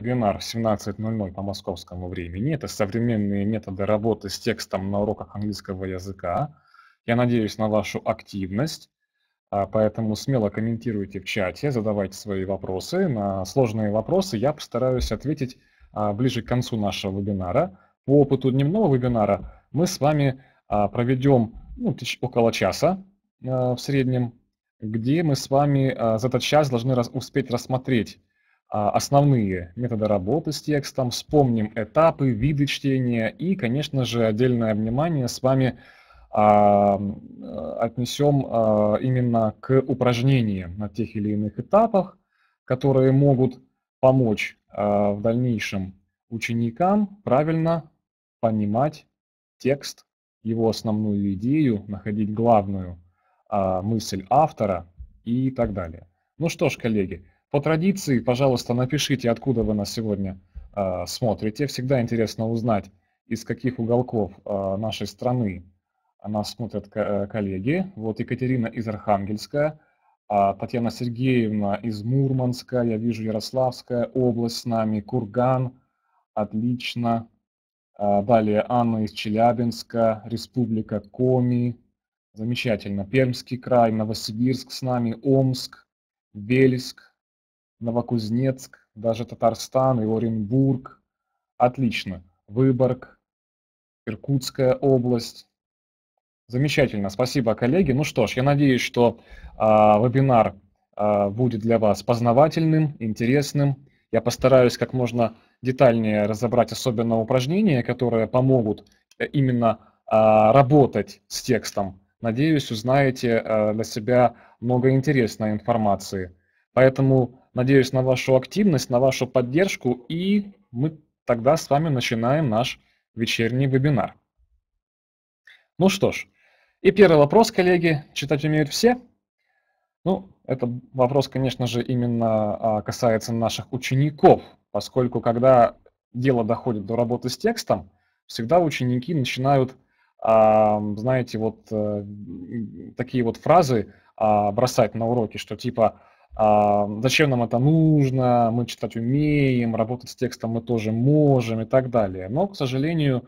вебинар в 17.00 по московскому времени. Это современные методы работы с текстом на уроках английского языка. Я надеюсь на вашу активность, а, поэтому смело комментируйте в чате, задавайте свои вопросы. На сложные вопросы я постараюсь ответить а, ближе к концу нашего вебинара. По опыту дневного вебинара мы с вами а, проведем ну, около часа в среднем, где мы с вами за этот час должны успеть рассмотреть а, основные методы работы с текстом, вспомним этапы, виды чтения и, конечно же, отдельное внимание с вами а, а, отнесем именно к упражнениям на тех или иных этапах, которые могут помочь в дальнейшем ученикам правильно понимать текст, его основную идею, находить главную мысль автора и так далее. Ну что ж, коллеги, по традиции, пожалуйста, напишите, откуда вы нас сегодня э, смотрите. Всегда интересно узнать, из каких уголков э, нашей страны нас смотрят э, коллеги. Вот Екатерина из Архангельска, э, Татьяна Сергеевна из Мурманска, я вижу Ярославская область с нами, Курган, отлично. Э, далее Анна из Челябинска, Республика Коми, замечательно. Пермский край, Новосибирск с нами, Омск, Вельск, Новокузнецк, даже Татарстан и Оренбург. Отлично. Выборг, Иркутская область. Замечательно, спасибо, коллеги. Ну что ж, я надеюсь, что э, вебинар э, будет для вас познавательным, интересным. Я постараюсь как можно детальнее разобрать особенно упражнения, которые помогут э, именно э, работать с текстом. Надеюсь, узнаете э, для себя много интересной информации. Поэтому Надеюсь на вашу активность, на вашу поддержку, и мы тогда с вами начинаем наш вечерний вебинар. Ну что ж, и первый вопрос, коллеги, читать умеют все? Ну, это вопрос, конечно же, именно а, касается наших учеников, поскольку когда дело доходит до работы с текстом, всегда ученики начинают, а, знаете, вот э, такие вот фразы а, бросать на уроки, что типа а, зачем нам это нужно, мы читать умеем, работать с текстом мы тоже можем и так далее. Но, к сожалению,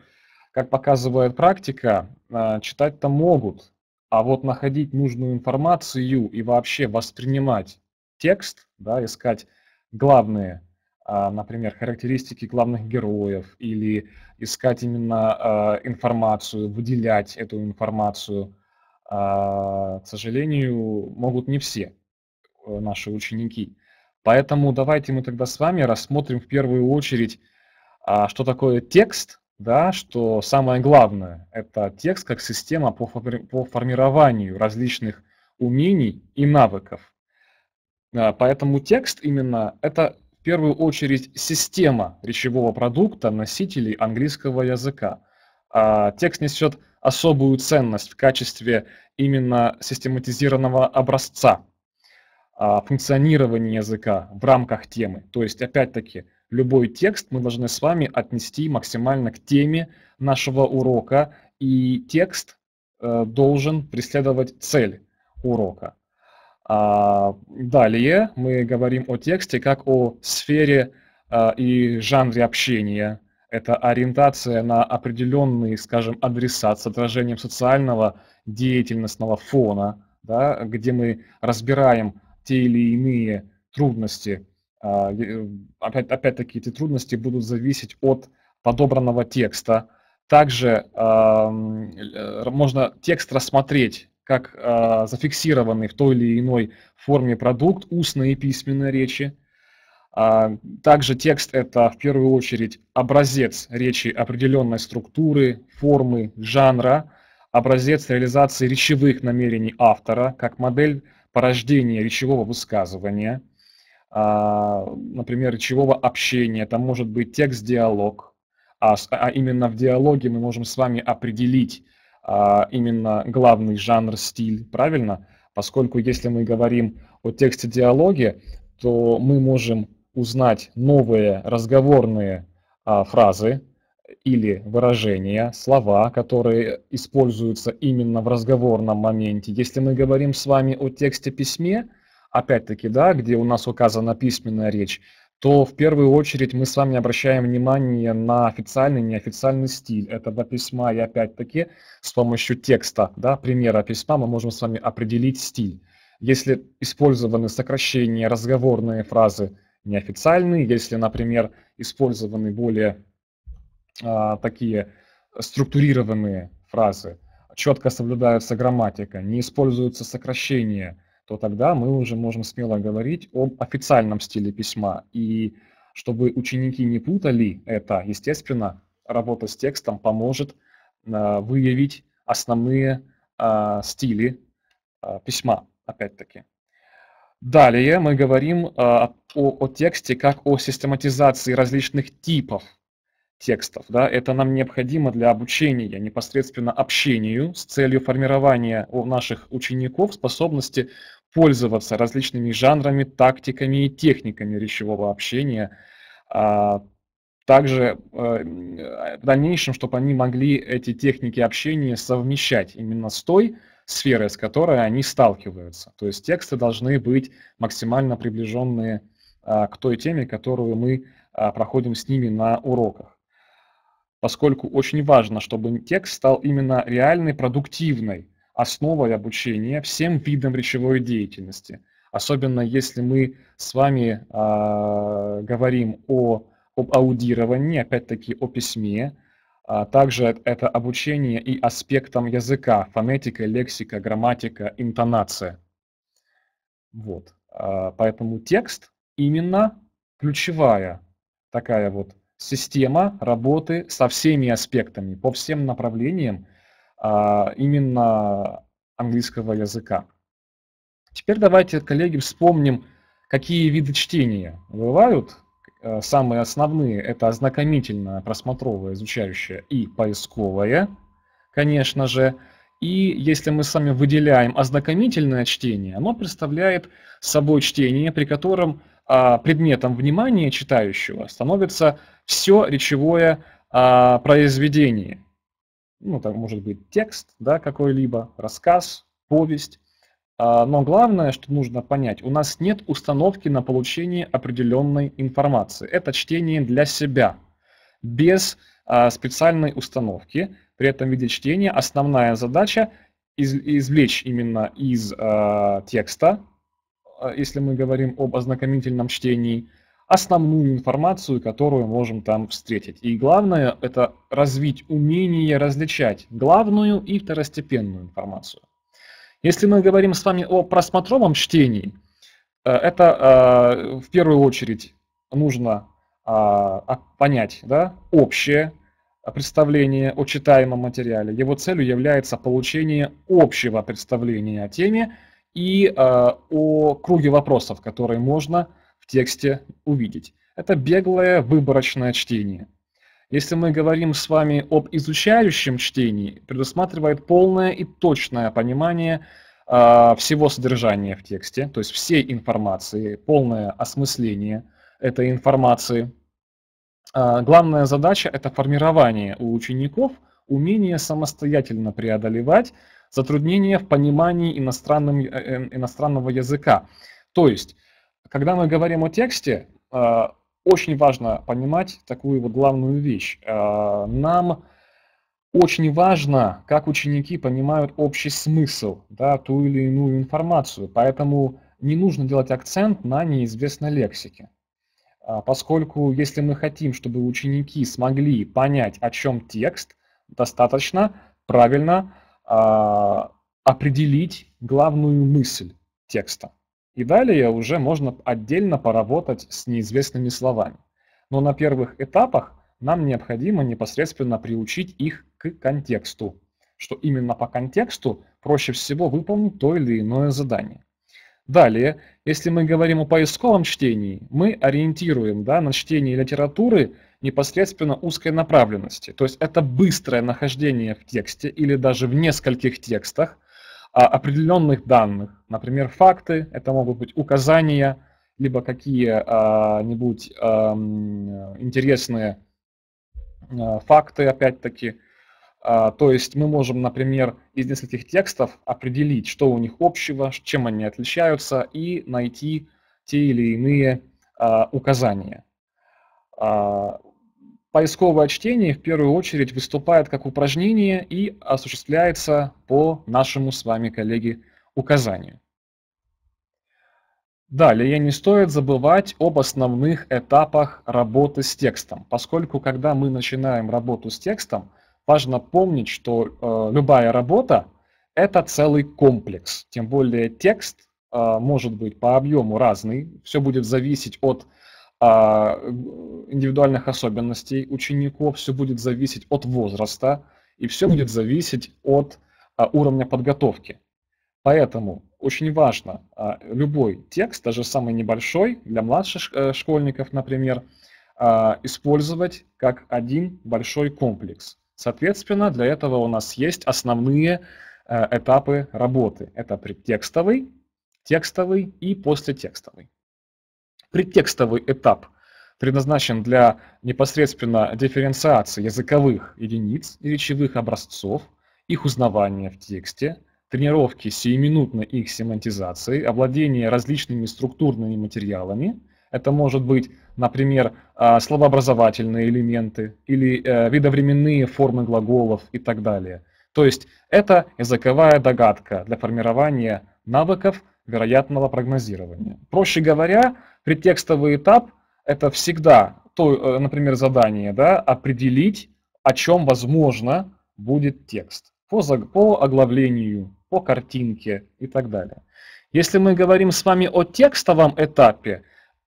как показывает практика, а, читать-то могут, а вот находить нужную информацию и вообще воспринимать текст, да, искать главные, а, например, характеристики главных героев или искать именно информацию, выделять эту информацию, к сожалению, могут не все. Э, наши ученики. Поэтому давайте мы тогда с вами рассмотрим в первую очередь, а, что такое текст, да, что самое главное – это текст как система по, по формированию различных умений и навыков. А, поэтому текст именно – это в первую очередь система речевого продукта носителей английского языка. А, текст несет особую ценность в качестве именно систематизированного образца – а, функционирования языка в рамках темы. То есть, опять-таки, любой текст мы должны с вами отнести максимально к теме нашего урока, и текст э, должен преследовать цель урока. А, далее мы говорим о тексте как о сфере а, и жанре общения. Это ориентация на определенный, скажем, адресат с отражением социального деятельностного фона, да, где мы разбираем те или иные трудности. А, э, опять, опять-таки, эти трудности будут зависеть от подобранного текста. Также э, можно текст рассмотреть как а, зафиксированный в той или иной форме продукт устной и письменной речи. А, также текст – это в первую очередь образец речи определенной структуры, формы, жанра, образец реализации речевых намерений автора, как модель порождение речевого высказывания, а, например, речевого общения, там может быть текст-диалог, а, а, а, именно в диалоге мы можем с вами определить именно главный жанр, стиль, правильно? Поскольку если мы говорим о тексте-диалоге, то мы можем узнать новые разговорные фразы, или выражения, слова, которые используются именно в разговорном моменте. Если мы говорим с вами о тексте письме, опять-таки, да, где у нас указана письменная речь, то в первую очередь мы с вами обращаем внимание на официальный, неофициальный стиль этого письма. И опять-таки с помощью текста, да, примера письма мы можем с вами определить стиль. Если использованы сокращения, разговорные фразы неофициальные, если, например, использованы более а, такие структурированные фразы, четко соблюдается грамматика, не используются сокращения, то тогда мы уже можем смело говорить об официальном стиле письма. И чтобы ученики не путали это, естественно, работа с текстом поможет а, выявить основные а, стили а, письма, опять-таки. Далее мы говорим а, о, о тексте как о систематизации различных типов текстов. Да? Это нам необходимо для обучения, непосредственно общению с целью формирования у наших учеников способности пользоваться различными жанрами, тактиками и техниками речевого общения, а, также э, в дальнейшем, чтобы они могли эти техники общения совмещать именно с той сферой, с которой они сталкиваются. То есть тексты должны быть максимально приближенные а, к той теме, которую мы а, проходим с ними на уроках поскольку очень важно, чтобы текст стал именно реальной, продуктивной основой обучения всем видам речевой деятельности. Особенно если мы с вами э, говорим о, об аудировании, опять-таки о письме, а также это обучение и аспектам языка, фонетика, лексика, грамматика, интонация. Вот. А, поэтому текст именно ключевая такая вот система работы со всеми аспектами, по всем направлениям а, именно английского языка. Теперь давайте, коллеги, вспомним, какие виды чтения бывают. Э, самые основные – это ознакомительное, просмотровое, изучающее и поисковое, конечно же. И если мы с вами выделяем ознакомительное чтение, оно представляет собой чтение, при котором а, предметом внимания читающего становится все речевое а, произведение. Ну, там может быть текст да, какой-либо, рассказ, повесть. А, но главное, что нужно понять, у нас нет установки на получение определенной информации. Это чтение для себя, без специальной установки. При этом в виде чтения основная задача извлечь именно из текста а, если мы говорим об ознакомительном чтении, основную информацию, которую можем там встретить. И главное – это развить умение различать главную и второстепенную информацию. Если мы говорим с вами о просмотровом чтении, э, это а, в первую очередь нужно а, понять да, общее представление о читаемом материале. Его целью является получение общего представления о теме, и э, о круге вопросов, которые можно в тексте увидеть. Это беглое выборочное чтение. Если мы говорим с вами об изучающем чтении, предусматривает полное и точное понимание э, всего содержания в тексте, то есть всей информации, полное осмысление этой информации. Э, главная задача – это формирование у учеников – умение самостоятельно преодолевать затруднения в понимании иностранным, э, э, иностранного языка. То есть, когда мы говорим о тексте, э, очень важно понимать такую вот главную вещь. Нам очень важно, как ученики понимают общий смысл, да, ту или иную информацию, поэтому не нужно делать акцент на неизвестной лексике. А поскольку если мы хотим, чтобы ученики смогли понять, о чем текст, достаточно правильно э, определить главную мысль текста. И далее уже можно отдельно поработать с неизвестными словами. Но на первых этапах нам необходимо непосредственно приучить их к контексту, что именно по контексту проще всего выполнить то или иное задание. Далее, если мы говорим о поисковом чтении, мы ориентируем да, на чтение литературы непосредственно узкой направленности. То есть это быстрое нахождение в тексте или даже в нескольких текстах а определенных данных. Например, факты, это могут быть указания, либо какие-нибудь а, интересные а, факты, опять-таки, а, то есть мы можем, например, из нескольких текстов определить, что у них общего, чем они отличаются, и найти те или иные а, указания. А, поисковое чтение в первую очередь выступает как упражнение и осуществляется по нашему с вами, коллеги, указанию. Далее не стоит забывать об основных этапах работы с текстом, поскольку когда мы начинаем работу с текстом, Важно помнить, что э, любая работа – это целый комплекс. Тем более текст э, может быть по объему разный. Все будет зависеть от э, индивидуальных особенностей учеников, все будет зависеть от возраста, и все будет зависеть от э, уровня подготовки. Поэтому очень важно а, любой текст, даже самый небольшой, для младших э, школьников, например, использовать как один большой комплекс. Соответственно, для этого у нас есть основные э, этапы работы. Это предтекстовый, текстовый и послетекстовый. Предтекстовый этап предназначен для непосредственно дифференциации языковых единиц и речевых образцов, их узнавания в тексте, тренировки сиюминутной их семантизации, овладения различными структурными материалами – это может быть, например, а, словообразовательные элементы или э, видовременные формы глаголов и так далее. То есть это языковая догадка для формирования навыков вероятного прогнозирования. Проще говоря, предтекстовый этап – это всегда, то, э, например, задание да, определить, о чем, возможно, будет текст по, по оглавлению, по картинке и так далее. Если мы говорим с вами о текстовом этапе,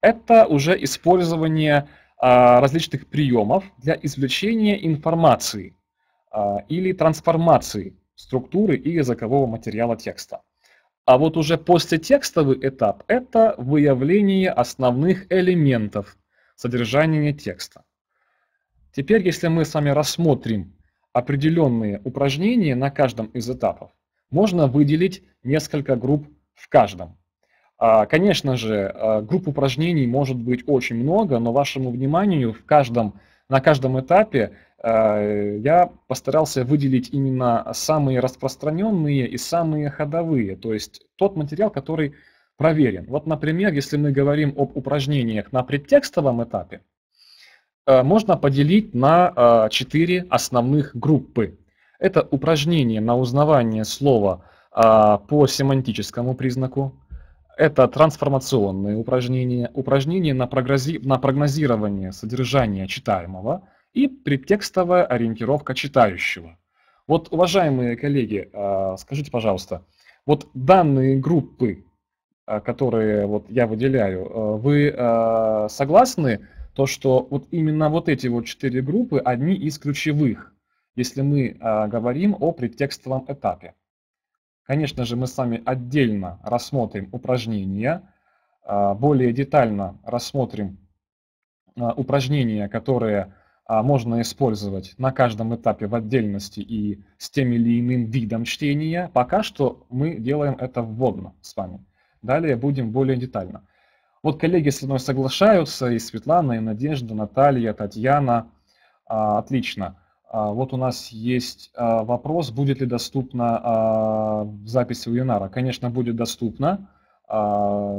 это уже использование а, различных приемов для извлечения информации а, или трансформации структуры и языкового материала текста. А вот уже постетекстовый этап – это выявление основных элементов содержания текста. Теперь, если мы с вами рассмотрим определенные упражнения на каждом из этапов, можно выделить несколько групп в каждом. А, конечно же, а, групп упражнений может быть очень много, но вашему вниманию в каждом, на каждом этапе а, я постарался выделить именно самые распространенные и самые ходовые, то есть тот материал, который проверен. Вот, например, если мы говорим об упражнениях на предтекстовом этапе, можно поделить на четыре основных группы. Это упражнение на узнавание слова по семантическому признаку, это трансформационные упражнения, упражнения на, прогнози, на прогнозирование содержания читаемого и предтекстовая ориентировка читающего. Вот, уважаемые коллеги, а, скажите, пожалуйста, вот данные группы, а, которые вот я выделяю, а, вы согласны, то что вот именно вот эти вот четыре группы одни из ключевых, если мы говорим о предтекстовом этапе? Конечно же, мы с вами отдельно рассмотрим упражнения, а, более детально рассмотрим а, упражнения, которые а, можно использовать на каждом этапе в отдельности и с тем или иным видом чтения. Пока что мы делаем это вводно с вами. Далее будем более детально. Вот коллеги со мной соглашаются, и Светлана, и Надежда, Наталья, Татьяна. Отлично. А, вот у нас есть а, вопрос, будет ли доступна запись вебинара. Конечно, будет доступна.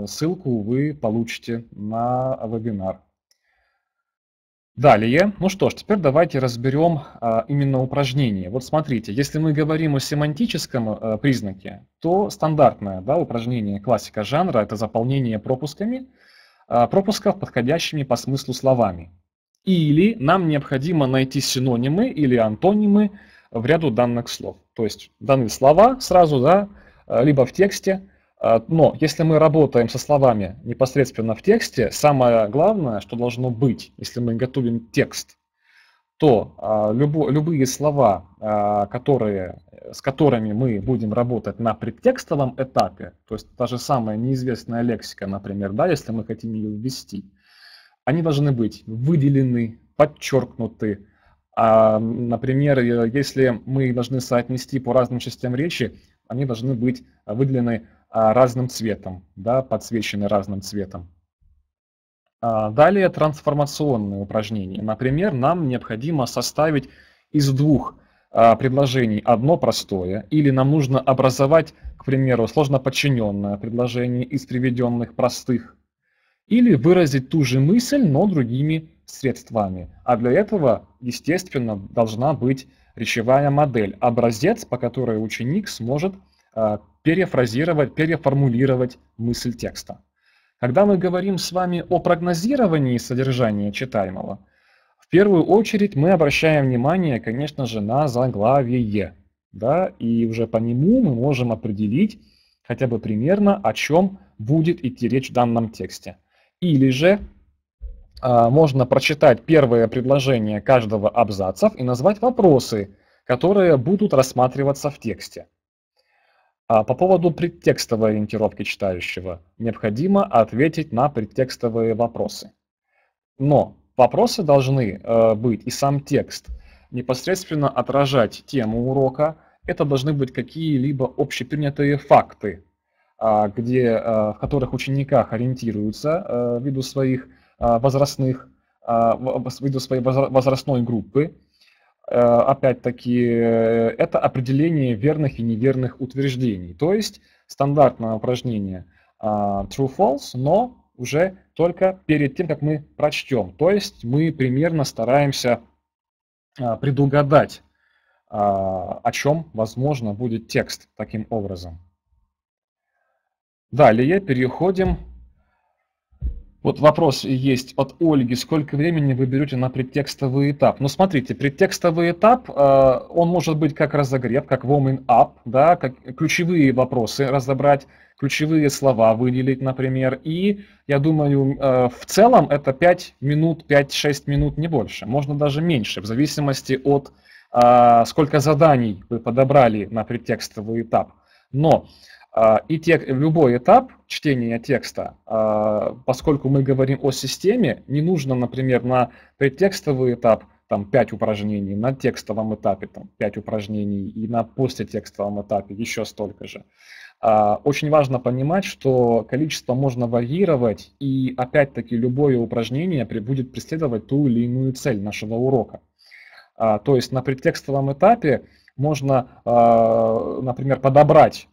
Ссылку вы получите на вебинар. Далее, ну что ж, теперь давайте разберем а, именно упражнение. Вот смотрите, если мы говорим о семантическом признаке, то стандартное да, упражнение классика жанра – это заполнение пропусками, а, пропусков, подходящими по смыслу словами или нам необходимо найти синонимы или антонимы в ряду данных слов. То есть данные слова сразу, да, э, либо в тексте. Э, но если мы работаем со словами непосредственно в тексте, самое главное, что должно быть, если мы готовим текст, то э, любые слова, которые, с которыми мы будем работать на предтекстовом этапе, то есть та же самая неизвестная лексика, например, да, если мы хотим ее ввести – они должны быть выделены, подчеркнуты. А, например, э, если мы должны соотнести по разным частям речи, они должны быть выделены а, разным цветом, да, подсвечены разным цветом. А, далее трансформационные упражнения. Например, нам необходимо составить из двух а, предложений одно простое, или нам нужно образовать, к примеру, сложно подчиненное предложение из приведенных простых или выразить ту же мысль, но другими средствами. А для этого, естественно, должна быть речевая модель, образец, по которой ученик сможет а, перефразировать, переформулировать мысль текста. Когда мы говорим с вами о прогнозировании содержания читаемого, в первую очередь мы обращаем внимание, конечно же, на заглавие. Да, и уже по нему мы можем определить хотя бы примерно, о чем будет идти речь в данном тексте. Или же а, можно прочитать первое предложение каждого абзаца и назвать вопросы, которые будут рассматриваться в тексте. А, по поводу предтекстовой ориентировки читающего необходимо ответить на предтекстовые вопросы. Но вопросы должны э, быть и сам текст непосредственно отражать тему урока. Это должны быть какие-либо общепринятые факты, а, где, а, в которых учениках ориентируются а, ввиду своих возрастных, ввиду своей возрастной группы. Опять-таки, э, это определение верных и неверных утверждений, то есть стандартное упражнение true-false, но уже только перед тем, как мы прочтем. То есть мы примерно стараемся предугадать, о чем, возможно, будет текст таким образом. Далее переходим. Вот вопрос есть от Ольги. Сколько времени вы берете на предтекстовый этап? Ну, смотрите, предтекстовый этап, э, он может быть как разогрев, как warming up, да, как ключевые вопросы разобрать, ключевые слова выделить, например. И, я думаю, э, в целом это 5 минут, 5-6 минут, не больше. Можно даже меньше, в зависимости от э, сколько заданий вы подобрали на предтекстовый этап. Но а, и тек, любой этап чтения текста, а, поскольку мы говорим о системе, не нужно, например, на предтекстовый этап там 5 упражнений, на текстовом этапе там 5 упражнений и на посттекстовом этапе еще столько же. А, очень важно понимать, что количество можно варьировать, и опять-таки любое упражнение будет преследовать ту или иную цель нашего урока. То есть на предтекстовом этапе можно, например, подобрать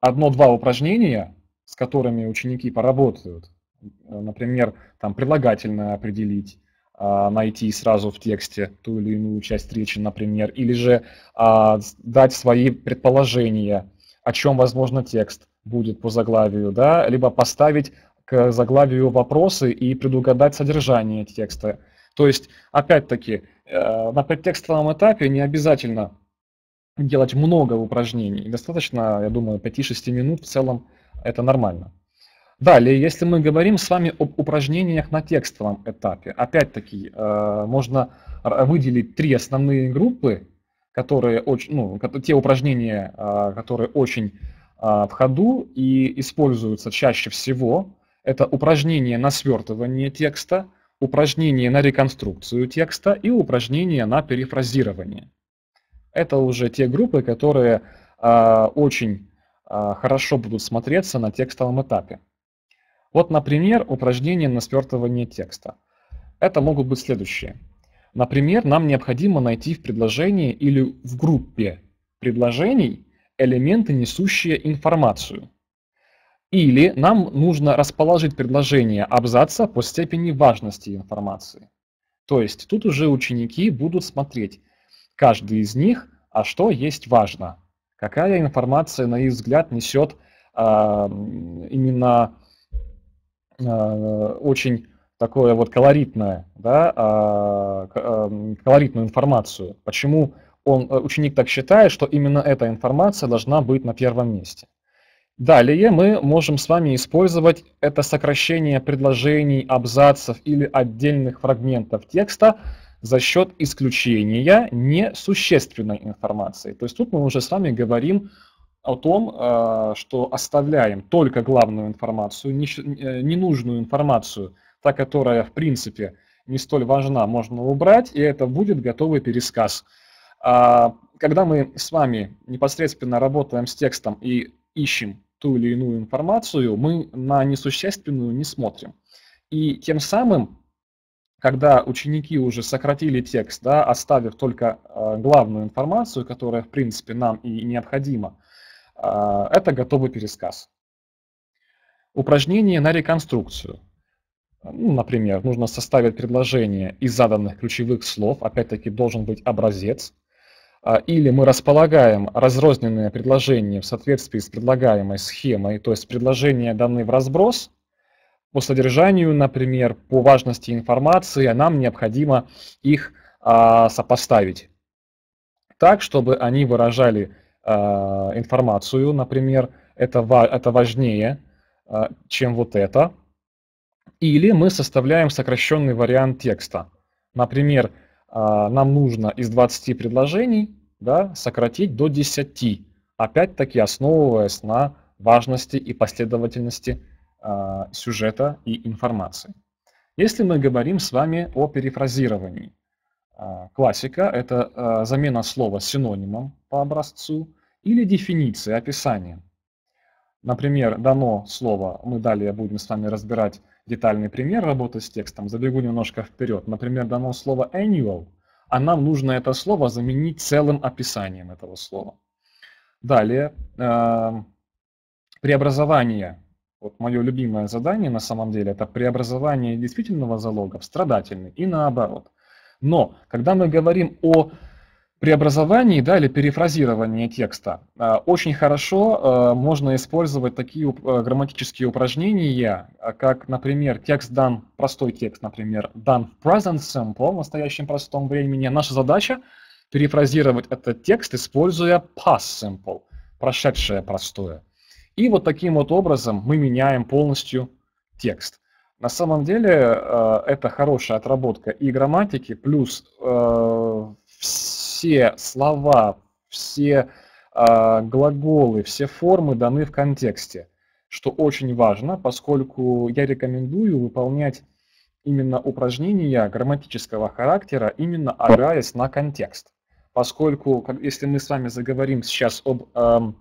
одно-два упражнения, с которыми ученики поработают, э, например, там прилагательное определить, а, найти сразу в тексте ту или иную часть речи, например, или же а, дать свои предположения, о чем, возможно, текст будет по заглавию, да, либо поставить к заглавию вопросы и предугадать содержание текста. То есть, опять-таки, э, на предтекстовом этапе не обязательно делать много упражнений. Достаточно, я думаю, 5-6 минут в целом это нормально. Далее, если мы говорим с вами об упражнениях на текстовом этапе, опять-таки э, можно выделить три основные группы, которые очень, ну, те упражнения, э, которые очень э, в ходу и используются чаще всего. Это упражнения на свертывание текста, упражнения на реконструкцию текста и упражнения на перефразирование это уже те группы, которые э, очень э, хорошо будут смотреться на текстовом этапе. Вот, например, упражнение на свертывание текста. Это могут быть следующие. Например, нам необходимо найти в предложении или в группе предложений элементы, несущие информацию. Или нам нужно расположить предложение абзаца по степени важности информации. То есть тут уже ученики будут смотреть, каждый из них, а что есть важно. Какая информация, на их взгляд, несет а, именно а, очень такое вот колоритное, да, а, а, колоритную информацию. Почему он, э, ученик так считает, что именно эта информация должна быть на первом месте. Далее мы можем с вами использовать это сокращение предложений, абзацев или отдельных фрагментов текста за счет исключения несущественной информации. То есть тут мы уже с вами говорим о том, э, что оставляем только главную информацию, э, ненужную информацию, та, которая в принципе не столь важна, можно убрать, и это будет готовый пересказ. А, когда мы с вами непосредственно работаем с текстом и ищем ту или иную информацию, мы на несущественную не смотрим. И тем самым когда ученики уже сократили текст, да, оставив только э, главную информацию, которая, в принципе, нам и необходима, э, это готовый пересказ. Упражнение на реконструкцию. Ну, например, нужно составить предложение из заданных ключевых слов, опять-таки должен быть образец, а, или мы располагаем разрозненные предложения в соответствии с предлагаемой схемой, то есть предложения даны в разброс – по содержанию, например, по важности информации, а нам необходимо их а, сопоставить так, чтобы они выражали а, информацию, например, это, это важнее, а, чем вот это. Или мы составляем сокращенный вариант текста. Например, а, нам нужно из 20 предложений да, сократить до 10, опять-таки основываясь на важности и последовательности информации а, сюжета и информации. Если мы говорим с вами о перефразировании, а, классика – это а, замена слова синонимом по образцу или дефиницией, описание. Например, дано слово, мы далее будем с вами разбирать детальный пример работы с текстом, забегу немножко вперед. Например, дано слово annual, а нам нужно это слово заменить целым описанием этого слова. Далее, преобразование вот мое любимое задание на самом деле это преобразование действительного залога в страдательный и наоборот. Но когда мы говорим о преобразовании да, или перефразировании текста, э, очень хорошо э, можно использовать такие э, грамматические упражнения, а, как, например, текст дан, простой текст, например, дан в present simple, в настоящем простом времени. Наша задача перефразировать этот текст, используя past simple, прошедшее простое. И вот таким вот образом мы меняем полностью текст. На самом деле э, это хорошая отработка и грамматики, плюс э, все слова, все э, глаголы, все формы даны в контексте, что очень важно, поскольку я рекомендую выполнять именно упражнения грамматического характера, именно опираясь на контекст. Поскольку, если мы с вами заговорим сейчас об эм,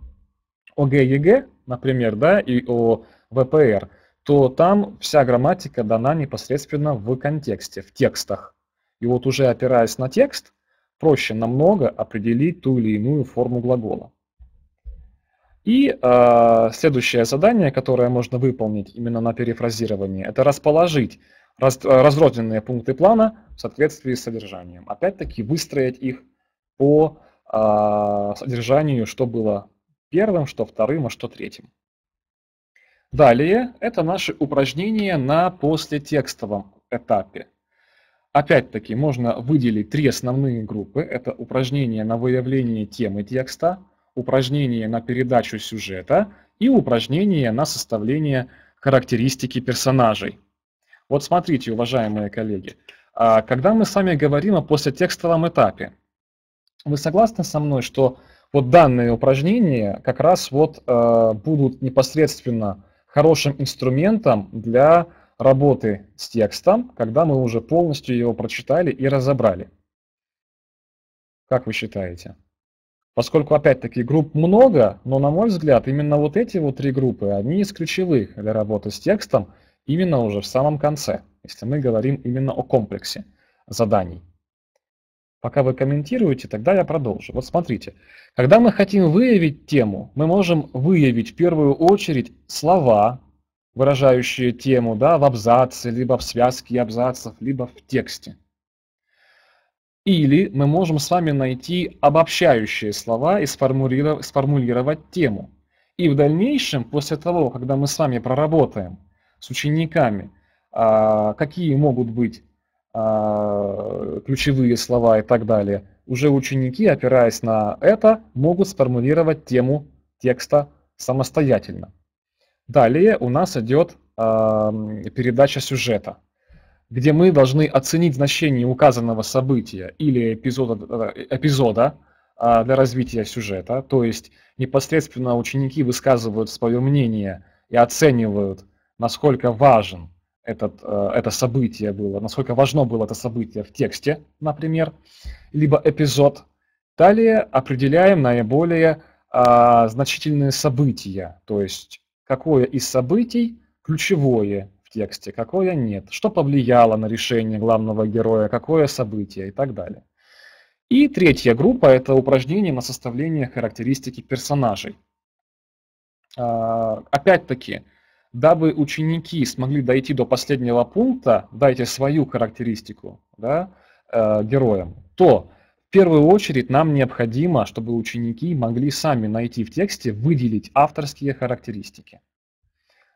о ГЕГ, например, да, и о ВПР, то там вся грамматика дана непосредственно в контексте, в текстах. И вот уже опираясь на текст, проще намного определить ту или иную форму глагола. И э, следующее задание, которое можно выполнить именно на перефразировании, это расположить раз, разрозненные пункты плана в соответствии с содержанием. Опять-таки выстроить их по э, содержанию, что было первым, что вторым, а что третьим. Далее это наши упражнения на послетекстовом этапе. Опять-таки можно выделить три основные группы. Это упражнение на выявление темы текста, упражнение на передачу сюжета и упражнение на составление характеристики персонажей. Вот смотрите, уважаемые коллеги, а, когда мы с вами говорим о послетекстовом этапе, вы согласны со мной, что вот данные упражнения как раз вот э, будут непосредственно хорошим инструментом для работы с текстом, когда мы уже полностью его прочитали и разобрали. Как вы считаете? Поскольку, опять-таки, групп много, но, на мой взгляд, именно вот эти вот три группы, одни из ключевых для работы с текстом именно уже в самом конце, если мы говорим именно о комплексе заданий. Пока вы комментируете, тогда я продолжу. Вот смотрите, когда мы хотим выявить тему, мы можем выявить в первую очередь слова, выражающие тему да, в абзаце, либо в связке абзацев, либо в тексте. Или мы можем с вами найти обобщающие слова и сформулировать, сформулировать тему. И в дальнейшем, после того, когда мы с вами проработаем с учениками, а, какие могут быть а, ключевые слова и так далее, уже ученики, опираясь на это, могут сформулировать тему текста самостоятельно. Далее у нас идет а, передача сюжета, где мы должны оценить значение указанного события или эпизода, эпизода а, для развития сюжета, то есть непосредственно ученики высказывают свое мнение и оценивают, насколько важен этот, э, это событие было, насколько важно было это событие в тексте, например, либо эпизод. Далее определяем наиболее а, значительные события, то есть какое из событий ключевое в тексте, какое нет, что повлияло на решение главного героя, какое событие и так далее. И третья группа – это упражнение на составление характеристики персонажей. А, опять-таки, дабы ученики смогли дойти до последнего пункта, дайте свою характеристику да, э, героям, то в первую очередь нам необходимо, чтобы ученики могли сами найти в тексте, выделить авторские характеристики.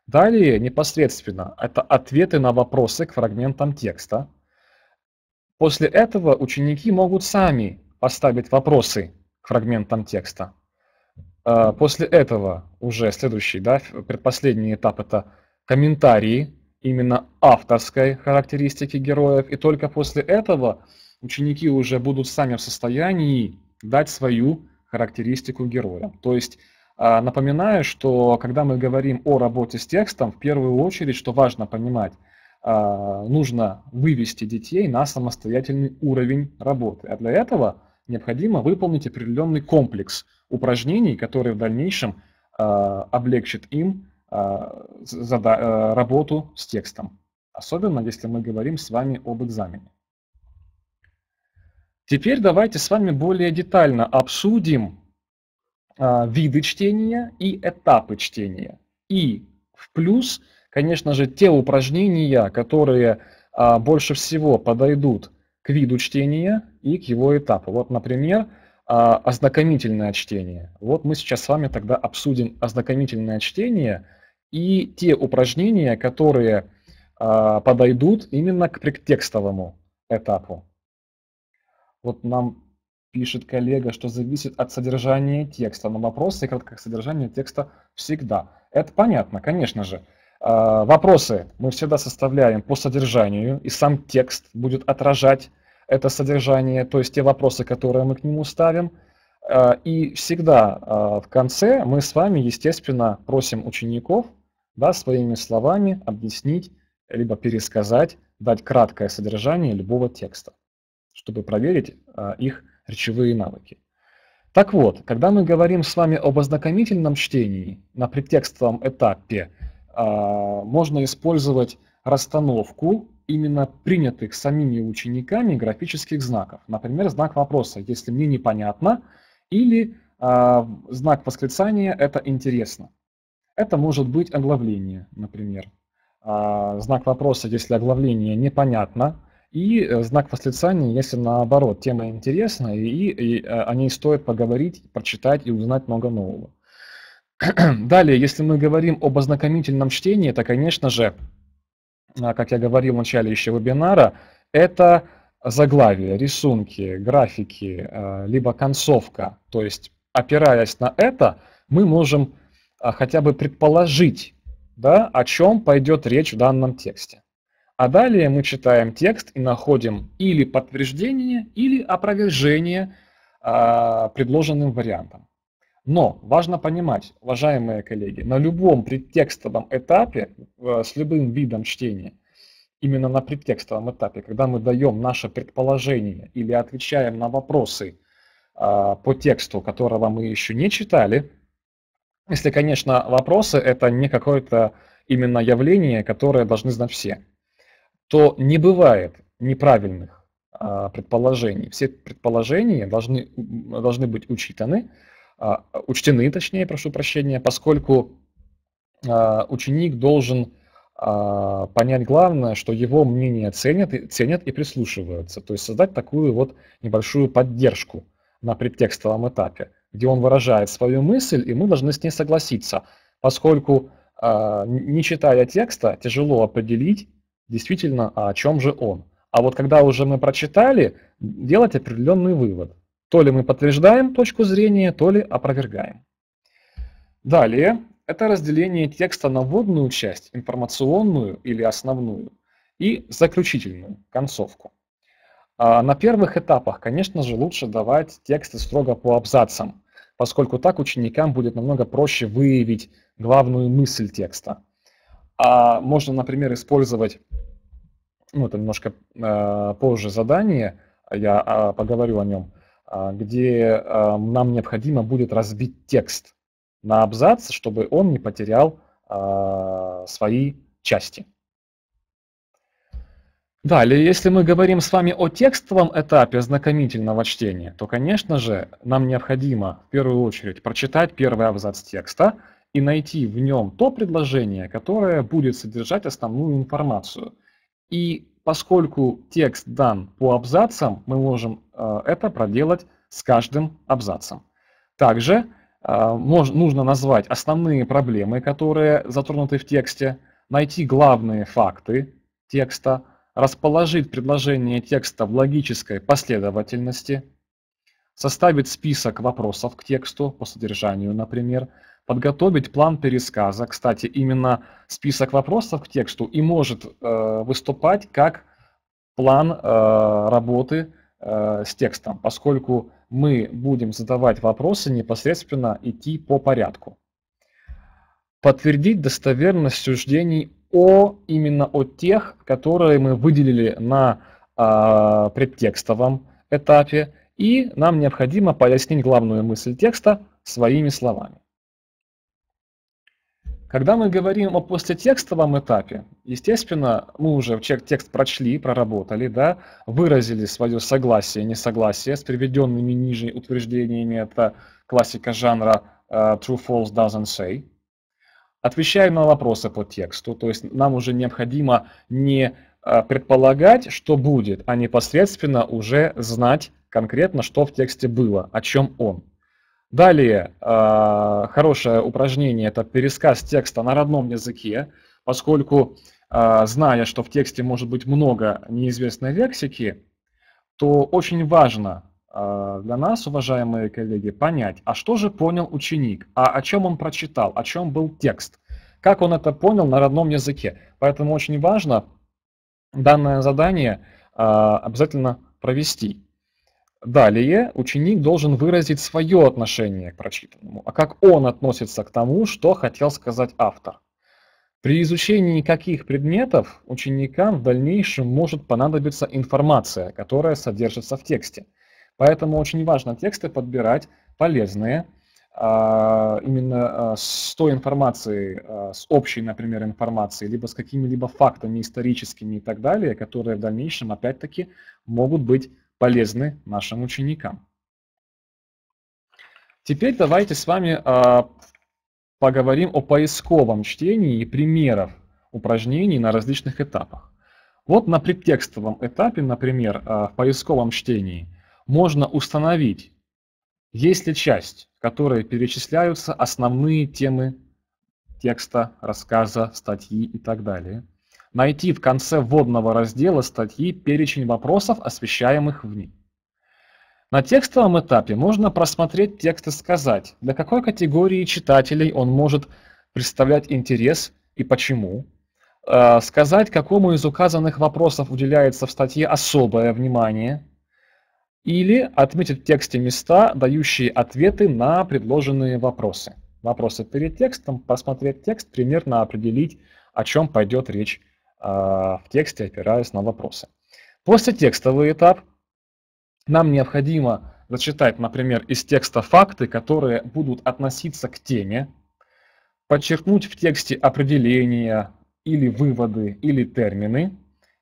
Далее непосредственно это ответы на вопросы к фрагментам текста. После этого ученики могут сами поставить вопросы к фрагментам текста. А, после этого уже следующий, да, предпоследний этап это комментарии именно авторской характеристики героев. И только после этого ученики уже будут сами в состоянии дать свою характеристику героя. То есть а, напоминаю, что когда мы говорим о работе с текстом, в первую очередь, что важно понимать, а, нужно вывести детей на самостоятельный уровень работы. А для этого необходимо выполнить определенный комплекс упражнений, которые в дальнейшем э, облегчат им э, зада- э, работу с текстом, особенно если мы говорим с вами об экзамене. Теперь давайте с вами более детально обсудим э, виды чтения и этапы чтения. И в плюс, конечно же, те упражнения, которые э, больше всего подойдут к виду чтения и к его этапу. Вот, например, а, ознакомительное чтение. Вот мы сейчас с вами тогда обсудим ознакомительное чтение и те упражнения, которые а, подойдут именно к предтекстовому этапу. Вот нам пишет коллега, что зависит от содержания текста, но вопрос сократко содержание текста всегда. Это понятно, конечно же. А, вопросы мы всегда составляем по содержанию, и сам текст будет отражать это содержание, то есть те вопросы, которые мы к нему ставим. А, и всегда а, в конце мы с вами, естественно, просим учеников да, своими словами объяснить, либо пересказать, дать краткое содержание любого текста, чтобы проверить их речевые навыки. Так вот, когда мы говорим с вами об ознакомительном чтении на предтекстовом этапе – а, можно использовать расстановку именно принятых самими учениками графических знаков. Например, знак вопроса, если мне непонятно, или а, знак восклицания «это интересно». Это может быть оглавление, например. А, знак вопроса, если оглавление непонятно, и э, знак восклицания, если наоборот, тема интересна, и, и э, о ней стоит поговорить, прочитать и узнать много нового. Далее, если мы говорим об ознакомительном чтении, то, конечно же, а, как я говорил в начале еще вебинара, это заглавие, рисунки, графики, а, либо концовка. То есть, опираясь на это, мы можем а, хотя бы предположить, да, о чем пойдет речь в данном тексте. А далее мы читаем текст и находим или подтверждение, или опровержение предложенным вариантом. Но важно понимать, уважаемые коллеги, на любом предтекстовом этапе, э, с любым видом чтения, именно на предтекстовом этапе, когда мы даем наше предположение или отвечаем на вопросы а, по тексту, которого мы еще не читали, если, конечно, вопросы – это не какое-то именно явление, которое должны знать все, то не бывает неправильных а, предположений. Все предположения должны, должны быть учитаны, а, учтены, точнее, прошу прощения, поскольку а, ученик должен а, понять главное, что его мнение ценят, ценят и прислушиваются. То есть создать такую вот небольшую поддержку на предтекстовом этапе, где он выражает свою мысль, и мы должны с ней согласиться, поскольку не читая текста, тяжело определить действительно, о чем же он. А вот когда уже мы прочитали, делать определенный вывод. То ли мы подтверждаем точку зрения, то ли опровергаем. Далее, это разделение текста на вводную часть, информационную или основную, и заключительную, концовку. А на первых этапах, конечно же, лучше давать тексты строго по абзацам, поскольку так ученикам будет намного проще выявить главную мысль текста. А можно, например, использовать, ну это немножко э, позже задание, я э, поговорю о нем, а, где а, нам необходимо будет разбить текст на абзац, чтобы он не потерял а, свои части. Далее, если мы говорим с вами о текстовом этапе ознакомительного чтения, то, конечно же, нам необходимо в первую очередь прочитать первый абзац текста и найти в нем то предложение, которое будет содержать основную информацию. И Поскольку текст дан по абзацам, мы можем э, это проделать с каждым абзацем. Также э, нужно назвать основные проблемы, которые затронуты в тексте, найти главные факты текста, расположить предложение текста в логической последовательности – составить список вопросов к тексту по содержанию, например, подготовить план пересказа. Кстати, именно список вопросов к тексту и может э, выступать как план э, работы э, с текстом, поскольку мы будем задавать вопросы непосредственно идти по порядку. Подтвердить достоверность суждений о именно о тех, которые мы выделили на э, предтекстовом этапе и нам необходимо пояснить главную мысль текста своими словами. Когда мы говорим о послетекстовом этапе, естественно, мы уже текст прочли, проработали, да, выразили свое согласие, несогласие с приведенными ниже утверждениями, это классика жанра uh, true, false, doesn't say. Отвечаем на вопросы по тексту, то есть нам уже необходимо не э, предполагать, что будет, а непосредственно уже знать, конкретно, что в тексте было, о чем он. Далее, э, хорошее упражнение – это пересказ текста на родном языке, поскольку, э, зная, что в тексте может быть много неизвестной лексики, то очень важно э, для нас, уважаемые коллеги, понять, а что же понял ученик, а о чем он прочитал, о чем был текст, как он это понял на родном языке. Поэтому очень важно данное задание обязательно провести. Далее ученик должен выразить свое отношение к прочитанному, а как он относится к тому, что хотел сказать автор. При изучении каких предметов ученикам в дальнейшем может понадобиться информация, которая содержится в тексте. Поэтому очень важно тексты подбирать полезные, а, именно а, с той информацией, а, с общей, например, информацией, либо с какими-либо фактами историческими и так далее, которые в дальнейшем, опять-таки, могут быть полезны нашим ученикам. Теперь давайте с вами э, поговорим о поисковом чтении и примеров упражнений на различных этапах. Вот на предтекстовом этапе, например, э, в поисковом чтении, можно установить, есть ли часть, в которой перечисляются основные темы текста, рассказа, статьи и так далее найти в конце вводного раздела статьи перечень вопросов, освещаемых в ней. На текстовом этапе можно просмотреть текст и сказать, для какой категории читателей он может представлять интерес и почему, э, сказать, какому из указанных вопросов уделяется в статье особое внимание, или отметить в тексте места, дающие ответы на предложенные вопросы. Вопросы перед текстом, посмотреть текст, примерно определить, о чем пойдет речь а, в тексте, опираясь на вопросы. После текстовый этап нам необходимо зачитать, например, из текста факты, которые будут относиться к теме, подчеркнуть в тексте определения или выводы или термины,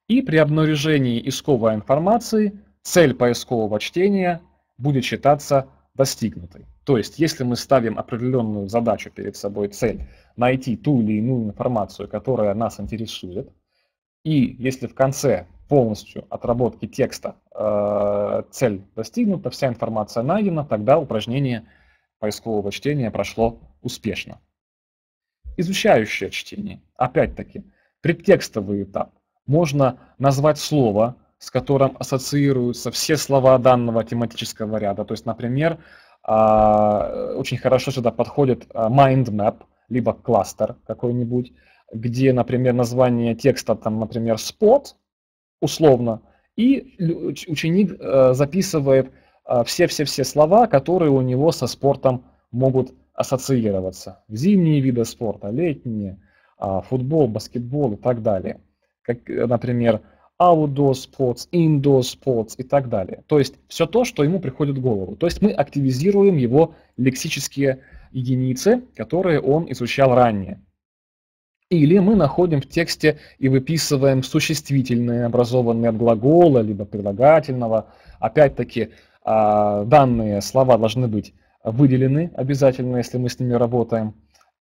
и при обнаружении исковой информации цель поискового чтения будет считаться достигнутой. То есть, если мы ставим определенную задачу перед собой, цель, найти ту или иную информацию, которая нас интересует, и если в конце полностью отработки текста э, цель достигнута, вся информация найдена, тогда упражнение поискового чтения прошло успешно. Изучающее чтение. Опять-таки, предтекстовый этап. Можно назвать слово, с которым ассоциируются все слова данного тематического ряда. То есть, например, э, очень хорошо сюда подходит а, mind map, либо кластер какой-нибудь где, например, название текста, там, например, спот, условно, и ученик э, записывает э, все-все-все слова, которые у него со спортом могут ассоциироваться. Зимние виды спорта, летние, а, футбол, баскетбол и так далее. Как, э, например, outdoor sports, indoor sports и так далее. То есть все то, что ему приходит в голову. То есть мы активизируем его лексические единицы, которые он изучал ранее. Или мы находим в тексте и выписываем существительные, образованные от глагола, либо прилагательного. Опять-таки, а, данные слова должны быть выделены обязательно, если мы с ними работаем.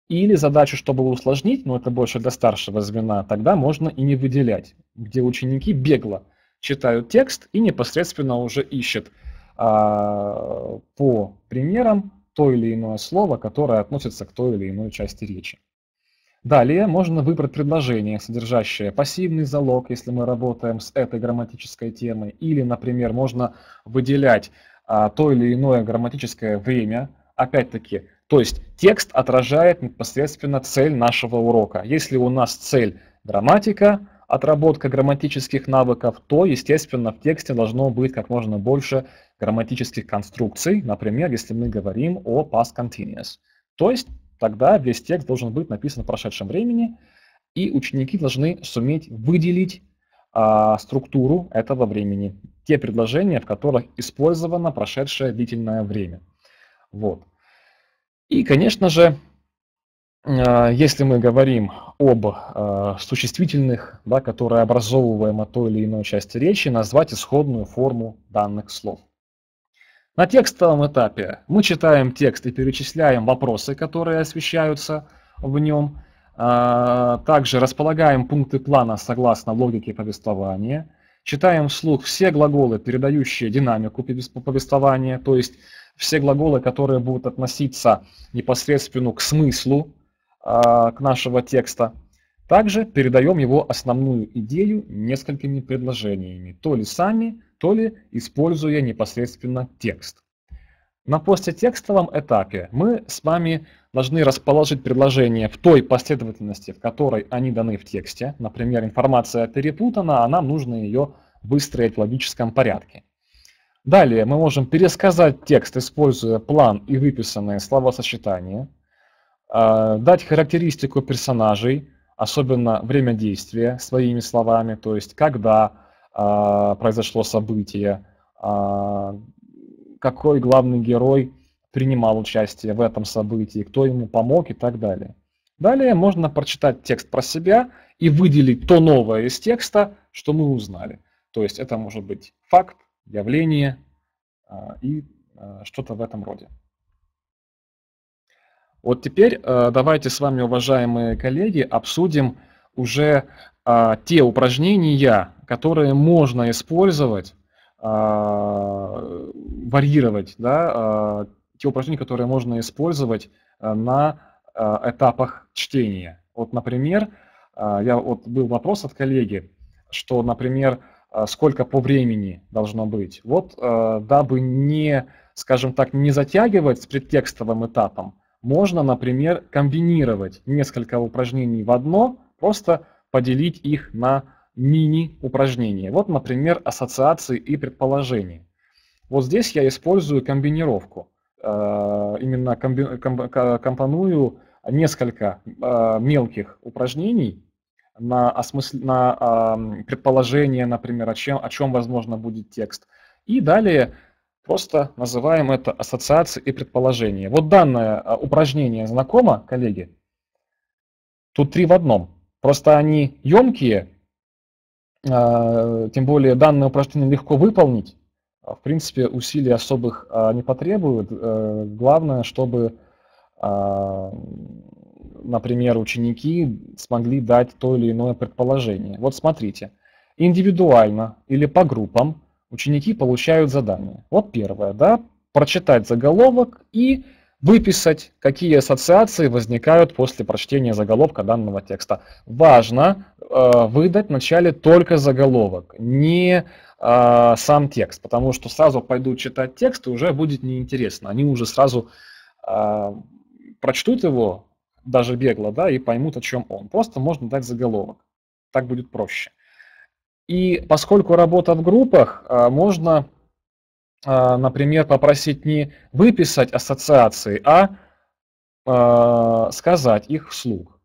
Или задачу, чтобы усложнить, но это больше для старшего звена, тогда можно и не выделять, где ученики бегло читают текст и непосредственно уже ищут а, по примерам то или иное слово, которое относится к той или иной части речи. Далее можно выбрать предложение, содержащее пассивный залог, если мы работаем с этой грамматической темой, или, например, можно выделять а, то или иное грамматическое время, опять-таки, то есть текст отражает непосредственно цель нашего урока. Если у нас цель грамматика, отработка грамматических навыков, то, естественно, в тексте должно быть как можно больше грамматических конструкций, например, если мы говорим о past continuous, то есть тогда весь текст должен быть написан в прошедшем времени, и ученики должны суметь выделить а, структуру этого времени, те предложения, в которых использовано прошедшее длительное время. Вот. И, конечно же, а, если мы говорим об а, существительных, да, которые образовываем от той или иной части речи, назвать исходную форму данных слов. На текстовом этапе мы читаем текст и перечисляем вопросы, которые освещаются в нем. А, также располагаем пункты плана согласно логике повествования. Читаем вслух все глаголы, передающие динамику повествования, то есть все глаголы, которые будут относиться непосредственно к смыслу а, к нашего текста. Также передаем его основную идею несколькими предложениями, то ли сами, то ли используя непосредственно текст. На посттекстовом этапе мы с вами должны расположить предложения в той последовательности, в которой они даны в тексте. Например, информация перепутана, а нам нужно ее выстроить в логическом порядке. Далее мы можем пересказать текст, используя план и выписанные словосочетания, а, дать характеристику персонажей, особенно время действия своими словами, то есть когда э, произошло событие, э, какой главный герой принимал участие в этом событии, кто ему помог и так далее. Далее можно прочитать текст про себя и выделить то новое из текста, что мы узнали. То есть это может быть факт, явление э, и э, что-то в этом роде. Вот теперь э, давайте с вами, уважаемые коллеги, обсудим уже а, те упражнения, которые можно использовать, а, варьировать, да, а, те упражнения, которые можно использовать э, на э, этапах чтения. Вот, например, я вот был вопрос от коллеги, что, например, сколько по времени должно быть. Вот, дабы не, скажем так, не затягивать с предтекстовым этапом, можно, например, комбинировать несколько упражнений в одно, просто поделить их на мини-упражнения. Вот, например, ассоциации и предположения. Вот здесь я использую комбинировку. Э, именно компоную несколько э, мелких упражнений на, осмысл... на предположение, например, о чем, о чем, возможно, будет текст. И далее Просто называем это ассоциации и предположения. Вот данное а, упражнение знакомо, коллеги? Тут три в одном. Просто они емкие, а, тем более данное упражнение легко выполнить. А, в принципе, усилий особых не потребуют. Э, главное, чтобы, например, ученики смогли дать то или иное предположение. Вот смотрите, индивидуально или по группам – ученики получают задание. Вот первое, да, прочитать заголовок и выписать, какие ассоциации возникают после прочтения заголовка данного текста. Важно э, выдать вначале только заголовок, не э, сам текст, потому что сразу пойдут читать текст, и уже будет неинтересно. Они уже сразу э, прочтут его, даже бегло, да, и поймут, о чем он. Просто можно дать заголовок. Так будет проще. И поскольку работа в группах, а, можно, а, например, попросить не выписать ассоциации, а, а сказать их вслух.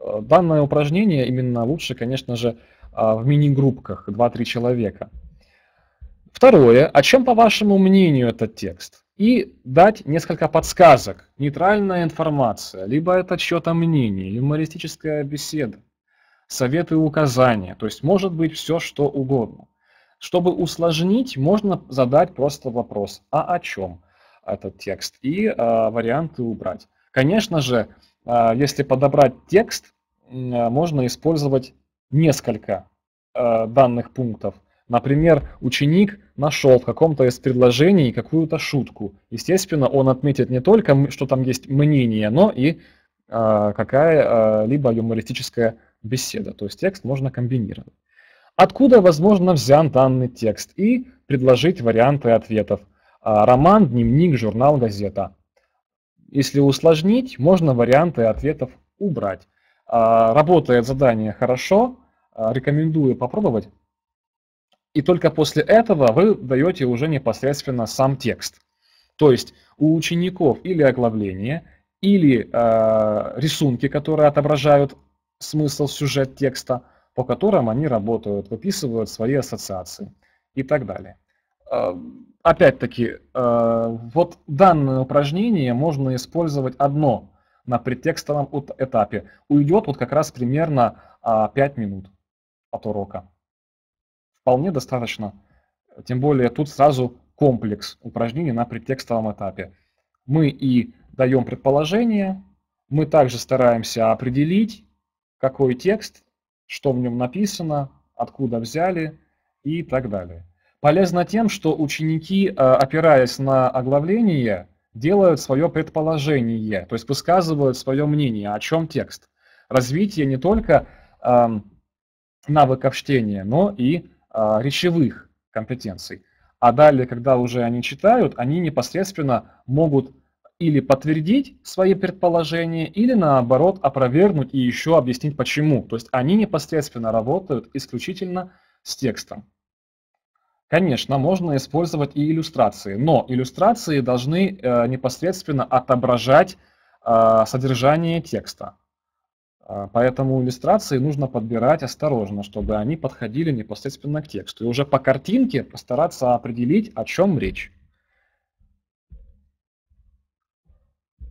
Э, данное упражнение именно лучше, конечно же, в мини-группках 2-3 человека. Второе. О чем, по вашему мнению, этот текст? И дать несколько подсказок. Нейтральная информация, либо это чье-то мнение, юмористическая беседа советы и указания, то есть может быть все, что угодно. Чтобы усложнить, можно задать просто вопрос, а о чем этот текст, и э, варианты убрать. Конечно же, э, если подобрать текст, э, можно использовать несколько э, данных пунктов. Например, ученик нашел в каком-то из предложений какую-то шутку. Естественно, он отметит не только, что там есть мнение, но и э, какая-либо э, юмористическая беседа, то есть текст можно комбинировать. Откуда, возможно, взят данный текст и предложить варианты ответов. А, роман, дневник, журнал, газета. Если усложнить, можно варианты ответов убрать. А, работает задание хорошо, а, рекомендую попробовать. И только после этого вы даете уже непосредственно сам текст. То есть у учеников или оглавление, или э, рисунки, которые отображают смысл, сюжет текста, по которым они работают, выписывают свои ассоциации и так далее. Эм, опять-таки, э, вот данное упражнение можно использовать одно на предтекстовом этапе. Уйдет вот как раз примерно 5 а, минут от урока. Вполне достаточно. Тем более тут сразу комплекс упражнений на предтекстовом этапе. Мы и даем предположение, мы также стараемся определить какой текст, что в нем написано, откуда взяли и так далее. Полезно тем, что ученики, э, опираясь на оглавление, делают свое предположение, то есть высказывают свое мнение, о чем текст. Развитие не только эм, навыков чтения, но и э, речевых компетенций. А далее, когда уже они читают, они непосредственно могут или подтвердить свои предположения, или наоборот опровергнуть и еще объяснить почему. То есть они непосредственно работают исключительно с текстом. Конечно, можно использовать и иллюстрации, но иллюстрации должны э, непосредственно отображать э, содержание текста. Э, поэтому иллюстрации нужно подбирать осторожно, чтобы они подходили непосредственно к тексту. И уже по картинке постараться определить, о чем речь.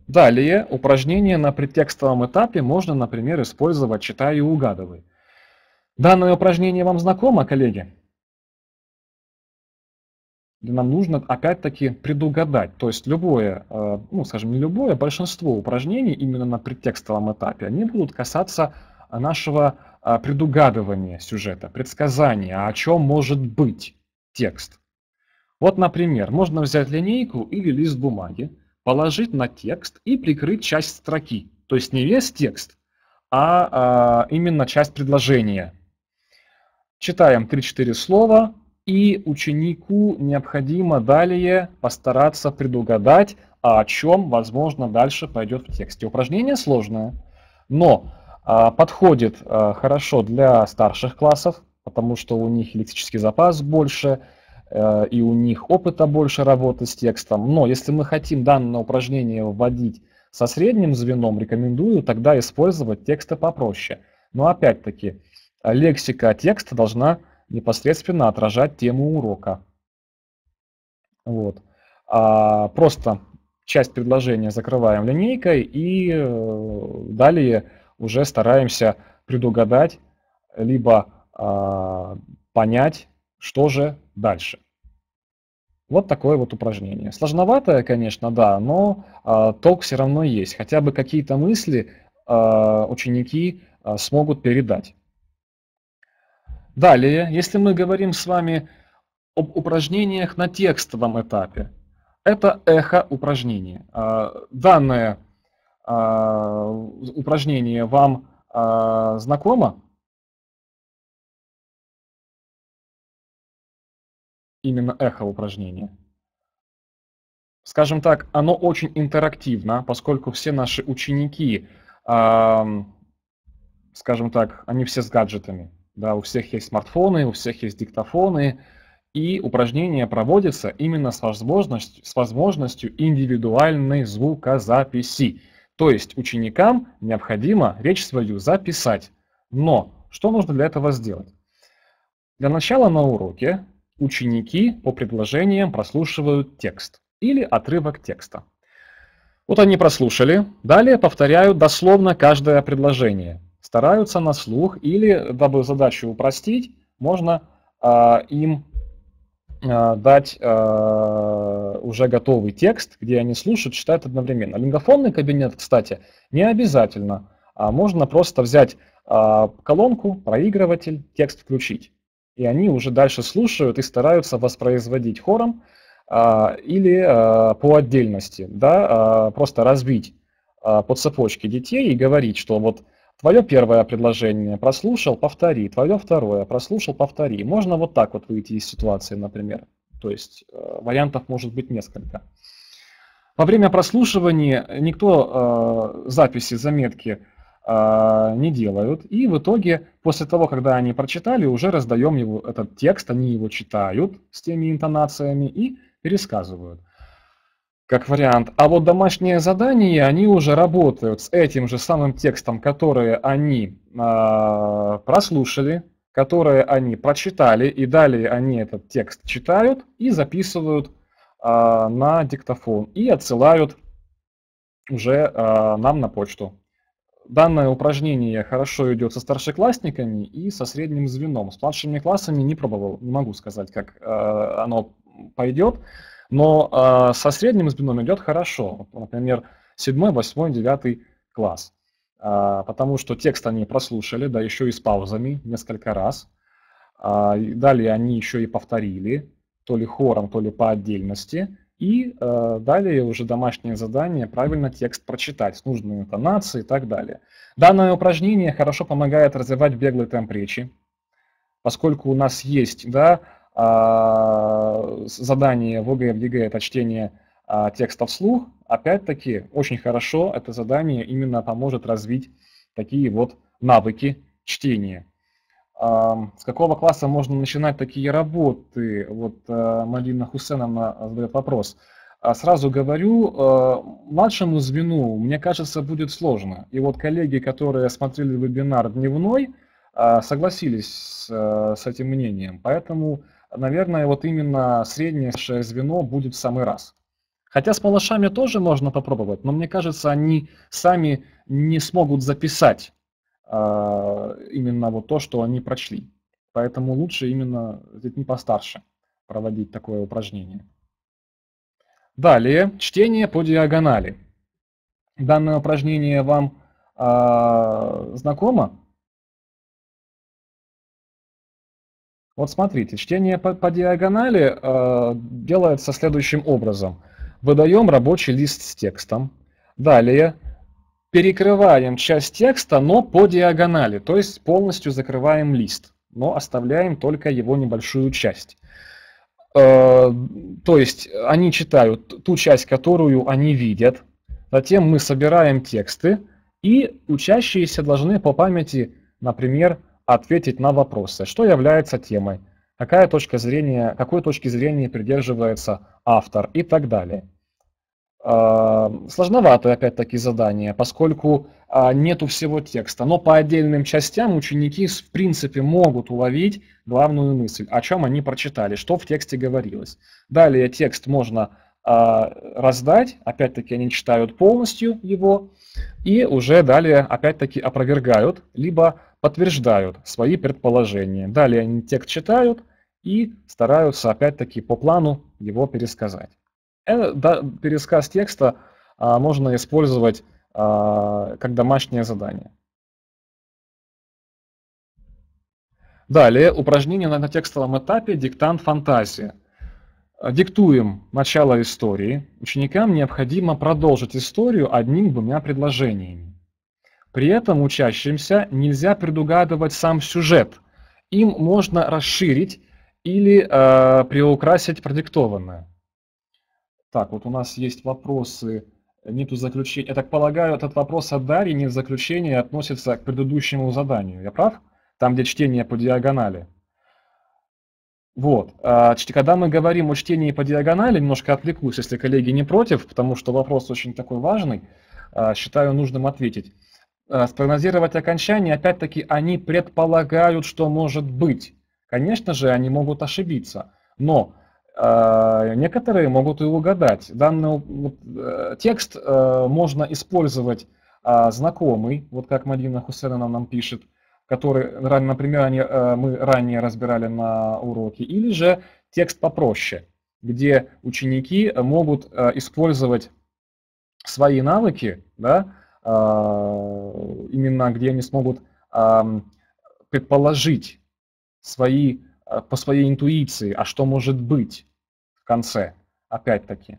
Далее, упражнение на предтекстовом этапе можно, например, использовать «Читай и угадывай». Данное упражнение вам знакомо, коллеги? Нам нужно, опять-таки, предугадать. То есть любое, э, ну, скажем, не любое, большинство упражнений именно на предтекстовом этапе, они будут касаться нашего а, предугадывания сюжета, предсказания, а о чем может быть текст. Вот, например, можно взять линейку или лист бумаги, положить на текст и прикрыть часть строки. То есть не весь текст, а, а именно часть предложения. Читаем 3-4 слова, и ученику необходимо далее постараться предугадать, а о чем, возможно, дальше пойдет в тексте. Упражнение сложное, но а, подходит хорошо для старших классов, потому что у них лексический запас больше, Э, и у них опыта больше работы с текстом. Но если мы хотим данное упражнение вводить со средним звеном, рекомендую тогда использовать тексты попроще. Но опять-таки, лексика текста должна непосредственно отражать тему урока. Вот. А просто часть предложения закрываем линейкой и э, далее уже стараемся предугадать, либо а, понять, что же дальше. Вот такое вот упражнение. Сложноватое, конечно, да, но э, толк все равно есть. Хотя бы какие-то мысли э, ученики э, смогут передать. Далее, если мы говорим с вами об упражнениях на текстовом этапе, это эхо упражнение. данное упражнение вам знакомо? именно эхо-упражнение. Скажем так, оно очень интерактивно, поскольку все наши ученики, э, скажем так, они все с гаджетами. Да, у всех есть смартфоны, у всех есть диктофоны, и упражнение проводится именно с возможностью, с возможностью индивидуальной звукозаписи. То есть ученикам необходимо речь свою записать. Но что нужно для этого сделать? Для начала на уроке ученики по предложениям прослушивают текст или отрывок текста. Вот они прослушали, далее повторяют дословно каждое предложение, стараются на слух или, дабы задачу упростить, можно э, им э, дать э, уже готовый текст, где они слушают, читают одновременно. Лингофонный кабинет, кстати, не обязательно. А можно просто взять э, колонку, проигрыватель, текст включить и они уже дальше слушают и стараются воспроизводить хором а, или а, по отдельности, да, а, просто разбить а, по цепочке детей и говорить, что вот твое первое предложение прослушал, повтори, твое второе прослушал, повтори. Можно вот так вот выйти из ситуации, например. То есть а, вариантов может быть несколько. Во время прослушивания никто а, записи, заметки а, не делают. И в итоге, после того, когда они прочитали, уже раздаем его, этот текст, они его читают с теми интонациями и пересказывают. Как вариант. А вот домашние задания, они уже работают с этим же самым текстом, которые они э, прослушали, которые они прочитали, и далее они этот текст читают и записывают э, на диктофон и отсылают уже э, нам на почту. Данное упражнение хорошо идет со старшеклассниками и со средним звеном. С младшими классами не пробовал, не могу сказать, как э, оно пойдет, но э, со средним звеном идет хорошо. Например, 7, 8, 9 класс. А, потому что текст они прослушали, да еще и с паузами несколько раз. А, далее они еще и повторили, то ли хором, то ли по отдельности. И э, далее уже домашнее задание правильно текст прочитать с нужной интонацией и так далее. Данное упражнение хорошо помогает развивать беглый темп речи, поскольку у нас есть да, э, задание в ОГЭ, в ЕГЭ – это чтение э, а, текста вслух. Опять-таки, очень хорошо это задание именно поможет развить такие вот навыки чтения с какого класса можно начинать такие работы? Вот э, Мадина Хусеновна задает вопрос. А сразу говорю, э, младшему звену, мне кажется, будет сложно. И вот коллеги, которые смотрели вебинар дневной, э, согласились с этим мнением. Поэтому, наверное, вот именно среднее звено будет в самый раз. Хотя с малышами тоже можно попробовать, но мне кажется, они сами не смогут записать а, именно вот то, что они прочли. Поэтому лучше именно с детьми постарше проводить такое упражнение. Далее, чтение по диагонали. Данное упражнение вам э, знакомо? Вот смотрите, чтение по, по диагонали э, делается следующим образом. Выдаем рабочий лист с текстом. Далее перекрываем часть текста, но по диагонали, то есть полностью закрываем лист, но оставляем только его небольшую часть. Э, то есть они читают ту часть, которую они видят, затем мы собираем тексты, и учащиеся должны по памяти, например, ответить на вопросы, что является темой, какая точка зрения, какой точки зрения придерживается автор и так далее. Эм, Сложновато, опять-таки, задание, поскольку а, нету всего текста. Но по отдельным частям ученики, в принципе, могут уловить главную мысль, о чем они прочитали, что в тексте говорилось. Далее текст можно а, раздать, опять-таки, они читают полностью его, и уже далее, опять-таки, опровергают, либо подтверждают свои предположения. Далее они текст читают и стараются, опять-таки, по плану его пересказать. Э, пересказ текста а, можно использовать а, как домашнее задание. Далее упражнение на, на текстовом этапе «Диктант фантазии». Диктуем начало истории. Ученикам необходимо продолжить историю одним-двумя предложениями. При этом учащимся нельзя предугадывать сам сюжет. Им можно расширить или э, приукрасить продиктованное. Так, вот у нас есть вопросы. Нету заключения. Я так полагаю, этот вопрос о даре не в заключении а относится к предыдущему заданию. Я прав? Там, где чтение по диагонали. Вот. А, когда мы говорим о чтении по диагонали, немножко отвлекусь, если коллеги не против, потому что вопрос очень такой важный, а, считаю нужным ответить. Спрогнозировать окончание, опять-таки, они предполагают, что может быть. Конечно же, они могут ошибиться, но Э, некоторые могут и угадать. Данный э, текст э, можно использовать знакомый, вот как Мадина Хусейнова нам пишет, который, например, мы ранее разбирали на уроке, или же текст попроще, где ученики могут использовать свои навыки, да, именно где они смогут предположить свои Э, по своей интуиции, а что может быть в конце, опять-таки.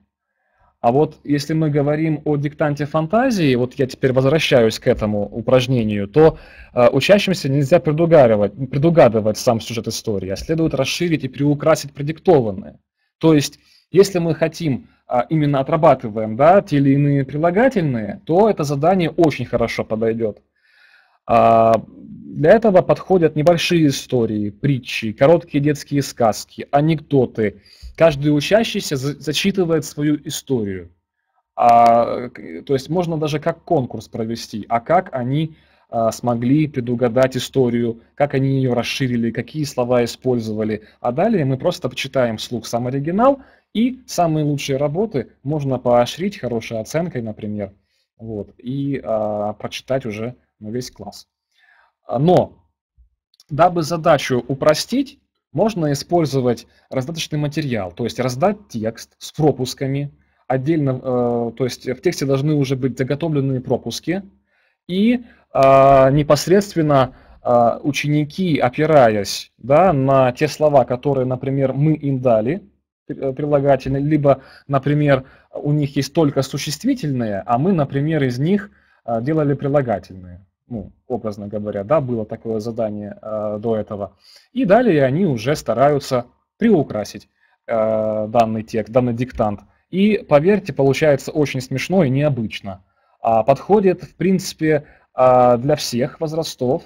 А вот если мы говорим о диктанте фантазии, вот я теперь возвращаюсь к этому упражнению, то э, учащимся нельзя предугадывать, предугадывать сам сюжет истории, а следует расширить и приукрасить предиктованное. То есть, если мы хотим э, именно отрабатываем да, те или иные прилагательные, то это задание очень хорошо подойдет. А, для этого подходят небольшие истории, притчи, короткие детские сказки, анекдоты. Каждый учащийся зачитывает свою историю. А, то есть можно даже как конкурс провести, а как они а, смогли предугадать историю, как они ее расширили, какие слова использовали. А далее мы просто почитаем вслух сам оригинал, и самые лучшие работы можно поощрить хорошей оценкой, например, вот, и а, прочитать уже на весь класс. А, но, дабы задачу упростить, можно использовать раздаточный материал, то есть раздать текст с пропусками, отдельно, э, то есть в тексте должны уже быть заготовленные пропуски, и а, непосредственно а, ученики, опираясь да, на те слова, которые, например, мы им дали, э, прилагательные, либо, например, у них есть только существительные, а мы, например, из них делали прилагательные ну, образно говоря, да, было такое задание э, до этого. И далее они уже стараются приукрасить э, данный текст, данный диктант. И, поверьте, получается очень смешно и необычно. А подходит, в принципе, э, для всех возрастов,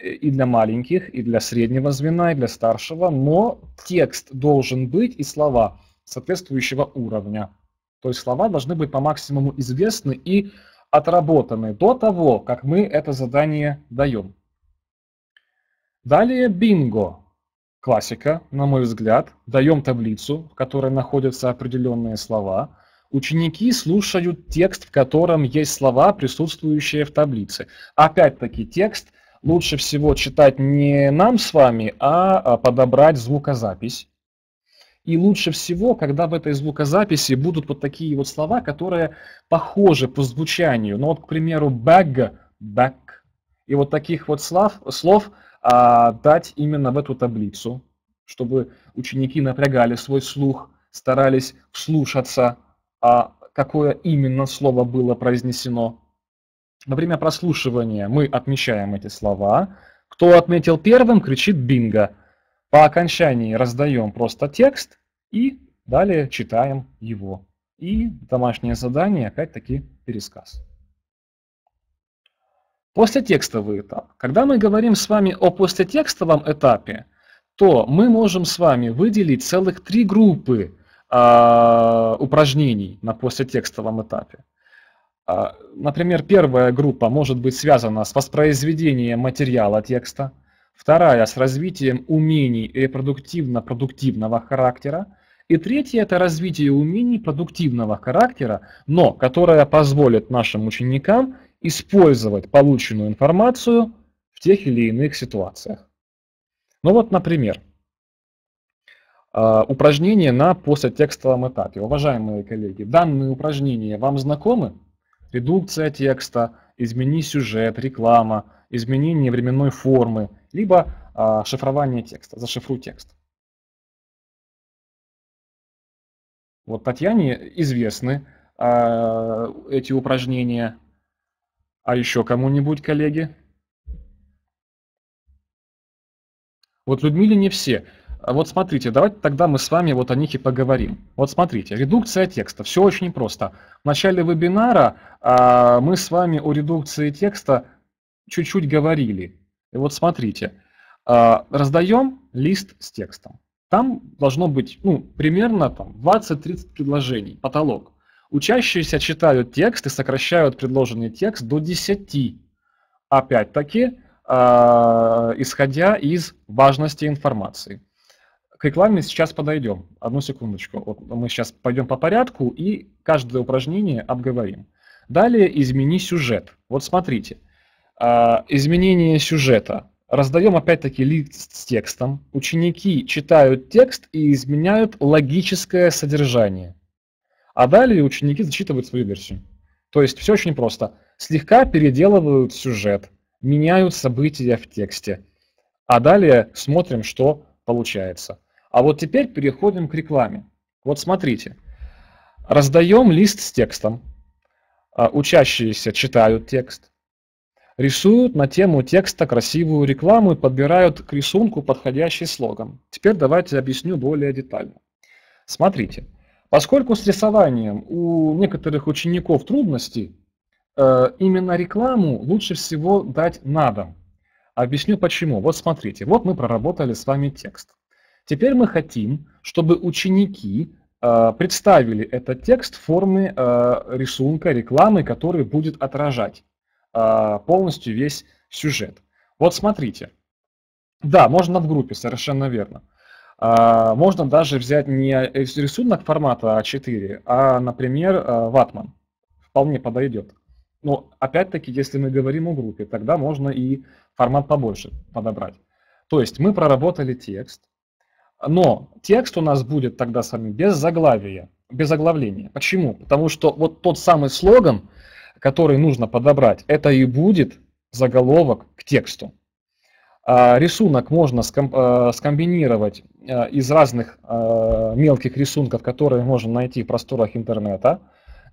э, и для маленьких, и для среднего звена, и для старшего, но текст должен быть и слова соответствующего уровня. То есть слова должны быть по максимуму известны и отработаны до того, как мы это задание даем. Далее бинго. Классика, на мой взгляд. Даем таблицу, в которой находятся определенные слова. Ученики слушают текст, в котором есть слова, присутствующие в таблице. Опять-таки текст лучше всего читать не нам с вами, а, а подобрать звукозапись и лучше всего, когда в этой звукозаписи будут вот такие вот слова, которые похожи по звучанию. Ну вот, к примеру, bag, бэк. И вот таких вот слов, слов а, дать именно в эту таблицу, чтобы ученики напрягали свой слух, старались вслушаться, а, какое именно слово было произнесено. Во время прослушивания мы отмечаем эти слова. Кто отметил первым, кричит бинго. По окончании раздаем просто текст и далее читаем его. И домашнее задание, опять-таки, пересказ. Послетекстовый этап. Когда мы говорим с вами о послетекстовом этапе, то мы можем с вами выделить целых три группы э, упражнений на послетекстовом этапе. Э, например, первая группа может быть связана с воспроизведением материала текста – Вторая – с развитием умений репродуктивно-продуктивного характера. И третье – это развитие умений продуктивного характера, но которое позволит нашим ученикам использовать полученную информацию в тех или иных ситуациях. Ну вот, например, а, упражнение на посттекстовом этапе. Уважаемые коллеги, данные упражнения вам знакомы? Редукция текста, измени сюжет, реклама, изменение временной формы – либо э, шифрование текста, зашифруй текст. Вот Татьяне известны э, эти упражнения, а еще кому-нибудь, коллеги? Вот Людмиле не все. А вот смотрите, давайте тогда мы с вами вот о них и поговорим. Вот смотрите, редукция текста. Все очень просто. В начале вебинара а, мы с вами о редукции текста чуть-чуть говорили. И вот смотрите, а, раздаем лист с текстом. Там должно быть ну, примерно там, 20-30 предложений, потолок. Учащиеся читают текст и сокращают предложенный текст до 10. Опять-таки, а, исходя из важности информации. К рекламе сейчас подойдем. Одну секундочку. Вот мы сейчас пойдем по порядку и каждое упражнение обговорим. Далее измени сюжет. Вот смотрите. А, изменение сюжета. Раздаем опять-таки лист с текстом. Ученики читают текст и изменяют логическое содержание. А далее ученики зачитывают свою версию. То есть все очень просто. Слегка переделывают сюжет, меняют события в тексте. А далее смотрим, что получается. А вот теперь переходим к рекламе. Вот смотрите. Раздаем лист с текстом. А, учащиеся читают текст Рисуют на тему текста красивую рекламу и подбирают к рисунку подходящий слоган. Теперь давайте объясню более детально. Смотрите, поскольку с рисованием у некоторых учеников трудности, э, именно рекламу лучше всего дать на дом. Объясню почему. Вот смотрите, вот мы проработали с вами текст. Теперь мы хотим, чтобы ученики э, представили этот текст в форме э, рисунка, рекламы, который будет отражать а, полностью весь сюжет. Вот смотрите. Да, можно в группе, совершенно верно. А, можно даже взять не рисунок формата А4, а, например, а, ватман. Вполне подойдет. Но опять-таки, если мы говорим о группе, тогда можно и формат побольше подобрать. То есть мы проработали текст, но текст у нас будет тогда с вами без заглавия, без оглавления. Почему? Потому что вот тот самый слоган, который нужно подобрать, это и будет заголовок к тексту. А, рисунок можно э, скомбинировать э, из разных э, мелких рисунков, которые можно найти в просторах интернета.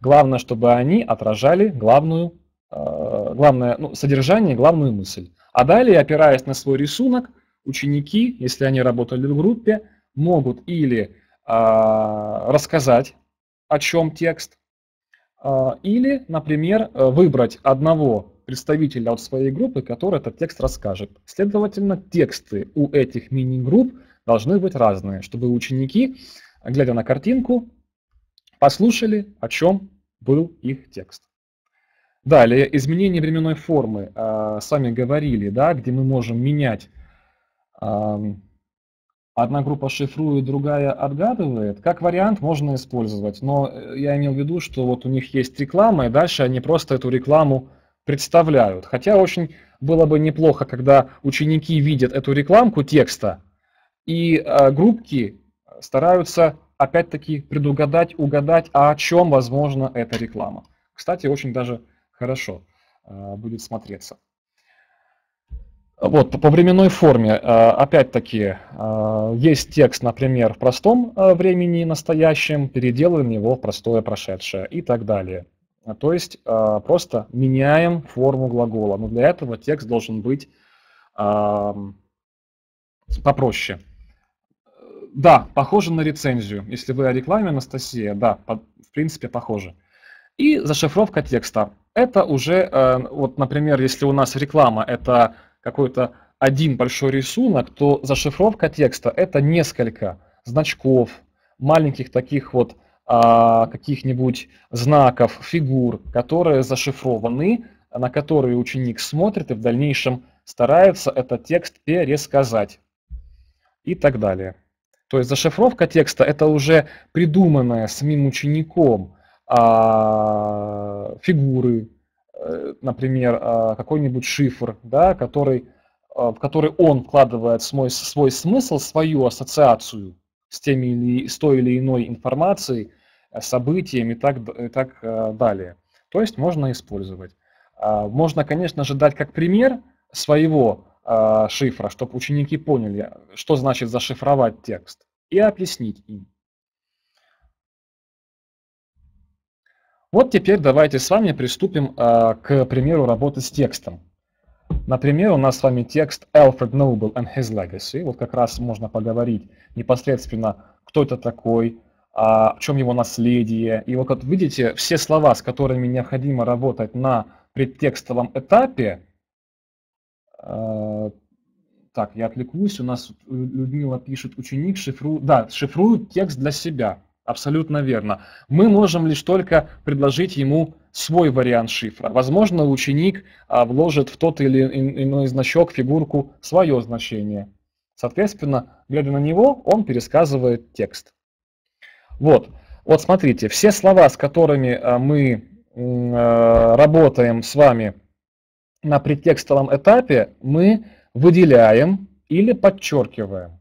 Главное, чтобы они отражали главную, главное, ну, содержание, главную мысль. А далее, опираясь на свой рисунок, ученики, если они работали в группе, могут или а, рассказать, о чем текст, а, или, например, э, выбрать одного представителя от своей группы, который этот текст расскажет. Следовательно, тексты у этих мини-групп должны быть разные, чтобы ученики, глядя на картинку, послушали, о чем был их текст. Далее, изменение временной формы. Э, сами говорили, да, где мы можем менять одна группа шифрует, другая отгадывает, как вариант можно использовать. Но э, я имел в виду, что вот у них есть реклама, и дальше они просто эту рекламу представляют. Хотя очень было бы неплохо, когда ученики видят эту рекламку текста, и э, группки стараются опять-таки предугадать, угадать, а о чем, возможно, эта реклама. Кстати, очень даже хорошо э, будет смотреться. Вот, по временной форме, э, опять-таки, э, есть текст, например, в простом э, времени настоящем, переделываем его в простое прошедшее и так далее. То есть просто меняем форму глагола. Но для этого текст должен быть попроще. Да, похоже на рецензию. Если вы о рекламе, Анастасия, да, в принципе, похоже. И зашифровка текста. Это уже, вот, например, если у нас реклама, это какой-то один большой рисунок, то зашифровка текста это несколько значков, маленьких таких вот а, каких-нибудь знаков, фигур, которые зашифрованы, на которые ученик смотрит и в дальнейшем старается этот текст пересказать и так далее. То есть зашифровка текста это уже придуманная самим учеником а, фигуры, Э, например, а, какой-нибудь шифр, да, который, а, в который он вкладывает свой, свой смысл, свою ассоциацию с, теми или, с той или иной информацией, э, событием и так, и так э, далее. То есть можно использовать. А, можно, конечно же, дать как пример своего шифра, чтобы ученики поняли, что значит зашифровать текст, и объяснить им. Вот теперь давайте с вами приступим э, к примеру работы с текстом. Например, у нас с вами текст Alfred Noble and His Legacy. Вот как раз можно поговорить непосредственно, кто это такой, а, в чем его наследие. И вот, как видите, все слова, с которыми необходимо работать на предтекстовом этапе. Э, так, я отвлекусь. У нас Людмила пишет, ученик шифрует, да, шифрует текст для себя. Абсолютно верно. Мы можем лишь только предложить ему свой вариант шифра. Возможно, ученик а, вложит в тот или иной значок фигурку свое значение. Соответственно, глядя на него, он пересказывает текст. Вот, вот смотрите, все слова, с которыми а, мы а, работаем с вами на предтекстовом этапе, мы выделяем или подчеркиваем.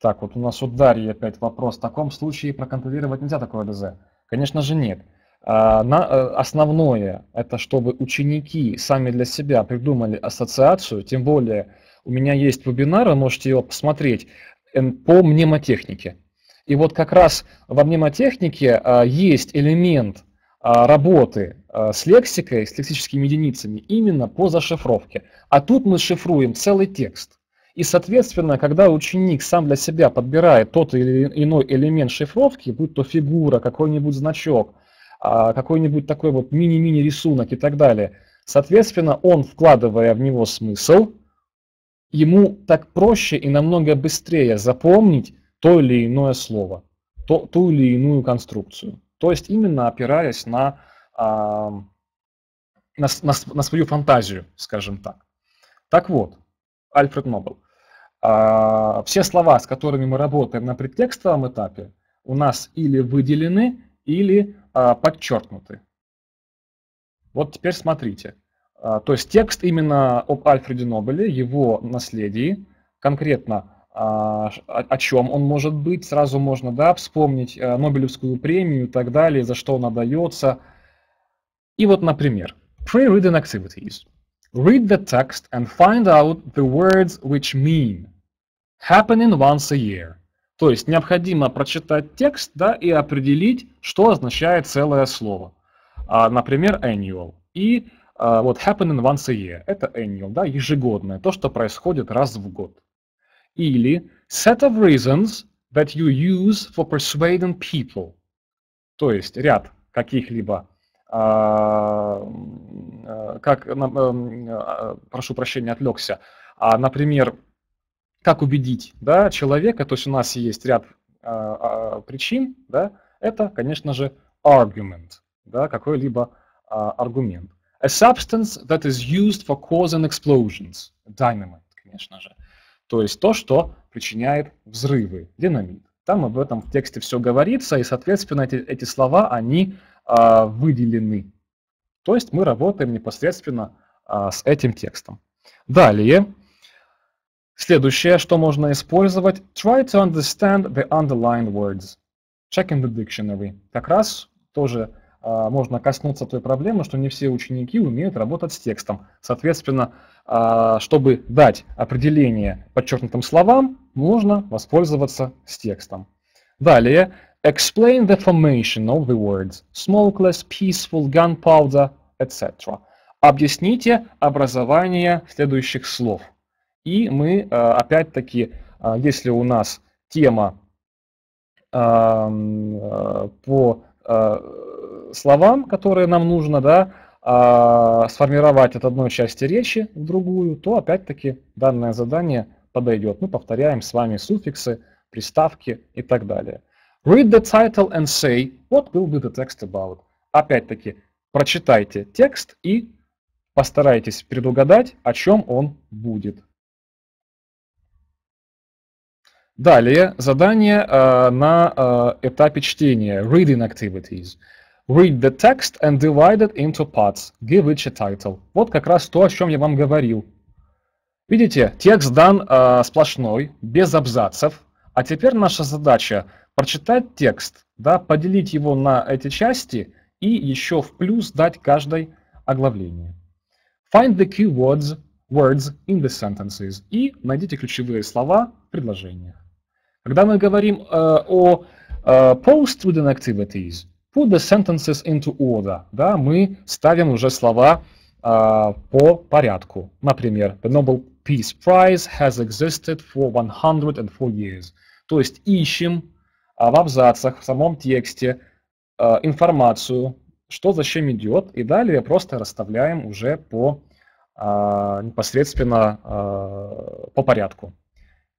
Так, вот у нас у Дарьи опять вопрос. В таком случае проконтролировать нельзя такое ДЗ? Конечно же нет. А, э, основное – это чтобы ученики сами для себя придумали ассоциацию, тем более у меня есть вебинар, вы можете его посмотреть, эм, по мнемотехнике. И вот как раз во мнемотехнике а, есть элемент а, работы с лексикой, с лексическими единицами именно по зашифровке. А тут мы шифруем целый текст. И, соответственно, когда ученик сам для себя подбирает тот или иной элемент шифровки, будь то фигура, какой-нибудь значок, а, какой-нибудь такой вот мини-мини рисунок и так далее, соответственно, он, вкладывая в него смысл, ему так проще и намного быстрее запомнить то или иное слово, то, ту или иную конструкцию. То есть именно опираясь на, а, на, на, на свою фантазию, скажем так. Так вот, Альфред Нобел. А, все слова, с которыми мы работаем на предтекстовом этапе, у нас или выделены, или а, подчеркнуты. Вот теперь смотрите. А, то есть текст именно об Альфреде Нобеле, его наследии, конкретно о чем он может быть, сразу можно да, вспомнить Нобелевскую премию и так далее, за что он дается. И вот, например, pre-reading activities – Read the text and find out the words which mean. Happening once a year. То есть необходимо прочитать текст да, и определить, что означает целое слово. А, например, annual. И а, вот happening once a year. Это annual, да, ежегодное, то, что происходит раз в год. Или set of reasons that you use for persuading people. То есть ряд каких-либо а, а, как, а, прошу прощения, отвлекся, например, как убедить да, человека, то есть у нас есть ряд причин, да, это, конечно же, argument, да, какой-либо аргумент. A substance that is used for causing explosions. Dynamite, конечно же. То есть то, что причиняет взрывы. Динамит. Там об этом в тексте все говорится, и, соответственно, эти, эти слова, они а, выделены. То есть мы работаем непосредственно а, с этим текстом. Далее, следующее, что можно использовать, try to understand the underlined words. Checking the dictionary. Как раз тоже а, можно коснуться той проблемы, что не все ученики умеют работать с текстом. Соответственно, чтобы дать определение подчеркнутым словам, нужно воспользоваться с текстом. Далее, Explain the formation of the words smokeless, peaceful, gunpowder, etc. Объясните образование следующих слов. И мы э, опять-таки, э, если у нас тема эм, э, по словам, которые нам нужно, да, сформировать от одной части речи в другую, то опять-таки данное задание подойдет. Мы повторяем с вами суффиксы, приставки и так далее. Read the title and say what will be the text about. Опять-таки, прочитайте текст и постарайтесь предугадать, о чем он будет. Далее задание э, на э, этапе чтения. Reading activities. Read the text and divide it into parts. Give each a title. Вот как раз то, о чем я вам говорил. Видите, текст дан э, сплошной, без абзацев. А теперь наша задача прочитать текст, да, поделить его на эти части и еще в плюс дать каждой оглавление. Find the keywords words in the sentences и найдите ключевые слова в предложениях. Когда мы говорим э, о э, post-student activities, put the sentences into order, да, мы ставим уже слова э, по порядку. Например, the Nobel Peace Prize has existed for 104 years. То есть ищем а в абзацах, в самом тексте э, информацию, что зачем идет, и далее просто расставляем уже по а, непосредственно э, по порядку.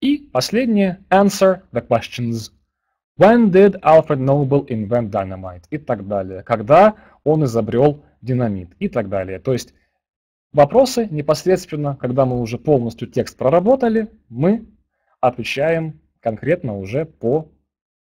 И последнее, answer the questions. When did Alfred Noble invent dynamite? И так далее. Когда он изобрел динамит? И так далее. То есть вопросы непосредственно, когда мы уже полностью текст проработали, мы отвечаем конкретно уже по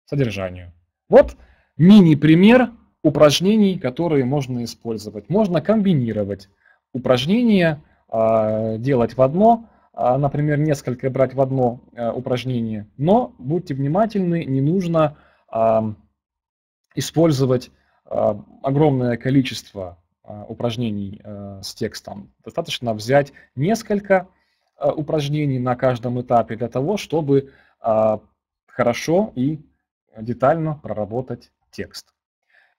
содержанию. Вот мини-пример упражнений, которые можно использовать. Можно комбинировать упражнения, а, делать в одно, а, например, несколько брать в одно э, упражнение. Но будьте внимательны, не нужно а, использовать огромное количество упражнений э, с текстом. Достаточно взять несколько э, упражнений на каждом этапе для того, чтобы хорошо и детально проработать текст.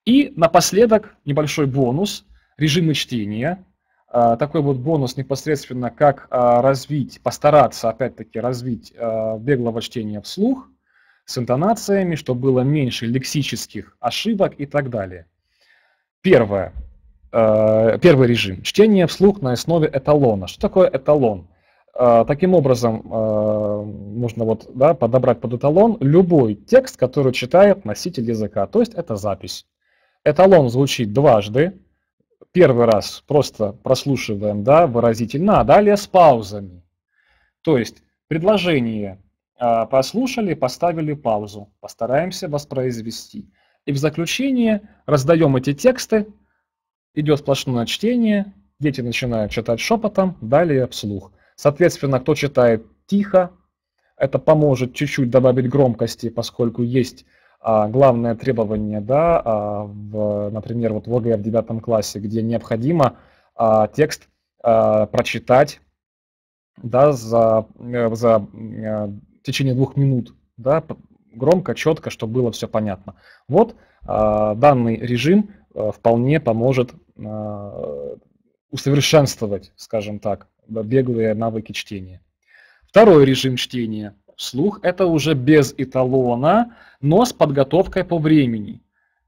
И напоследок небольшой бонус, режимы чтения. А, такой вот бонус непосредственно, как а, развить, постараться опять-таки развить а, беглого чтения вслух с интонациями, чтобы было меньше лексических ошибок и так далее. Первое. Первый режим. Чтение вслух на основе эталона. Что такое эталон? А, таким образом, а, можно вот, да, подобрать под эталон любой текст, который читает носитель языка, то есть это запись. Эталон звучит дважды. Первый раз просто прослушиваем да, выразительно, а далее с паузами. То есть предложение а, послушали, поставили паузу, постараемся воспроизвести. И в заключение раздаем эти тексты, идет сплошное чтение, дети начинают читать шепотом, далее вслух. Соответственно, кто читает тихо, это поможет чуть-чуть добавить громкости, поскольку есть а, главное требование, да, а, в, например, вот в ОГЭ в девятом классе, где необходимо а, текст а, прочитать да, за, э, за а, течение двух минут, да, громко, четко, чтобы было все понятно. Вот а, данный режим а, вполне поможет а, усовершенствовать, скажем так, беглые навыки чтения. Второй режим чтения – слух это уже без эталона, но с подготовкой по времени.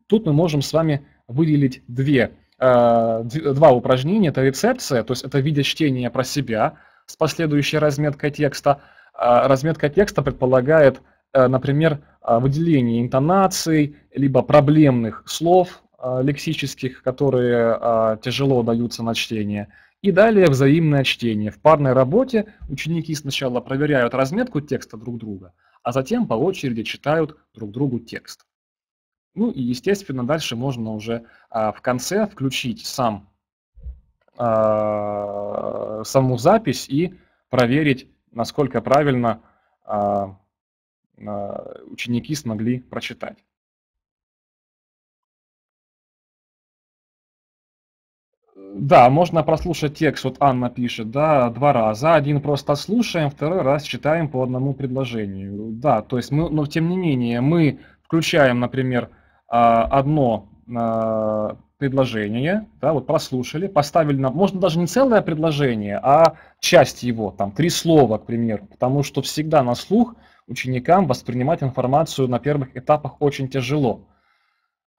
Тут мы можем с вами выделить две, э, два упражнения. Это рецепция, то есть это виде чтения про себя с последующей разметкой текста. А разметка текста предполагает, э, например, э, выделение интонаций, либо проблемных слов, Э, лексических, которые э, тяжело даются на чтение. И далее взаимное чтение. В парной работе ученики сначала проверяют разметку текста друг друга, а затем по очереди читают друг другу текст. Ну и, естественно, дальше можно уже э, в конце включить сам, саму запись и проверить, насколько правильно ученики смогли прочитать. Да, можно прослушать текст, вот Анна пишет, да, два раза. Один просто слушаем, второй раз читаем по одному предложению. Да, то есть мы, но тем не менее, мы включаем, например, а, одно а, предложение, да, вот прослушали, поставили на, можно даже не целое предложение, а часть его, там, три слова, к примеру, потому что всегда на слух ученикам воспринимать информацию на первых этапах очень тяжело.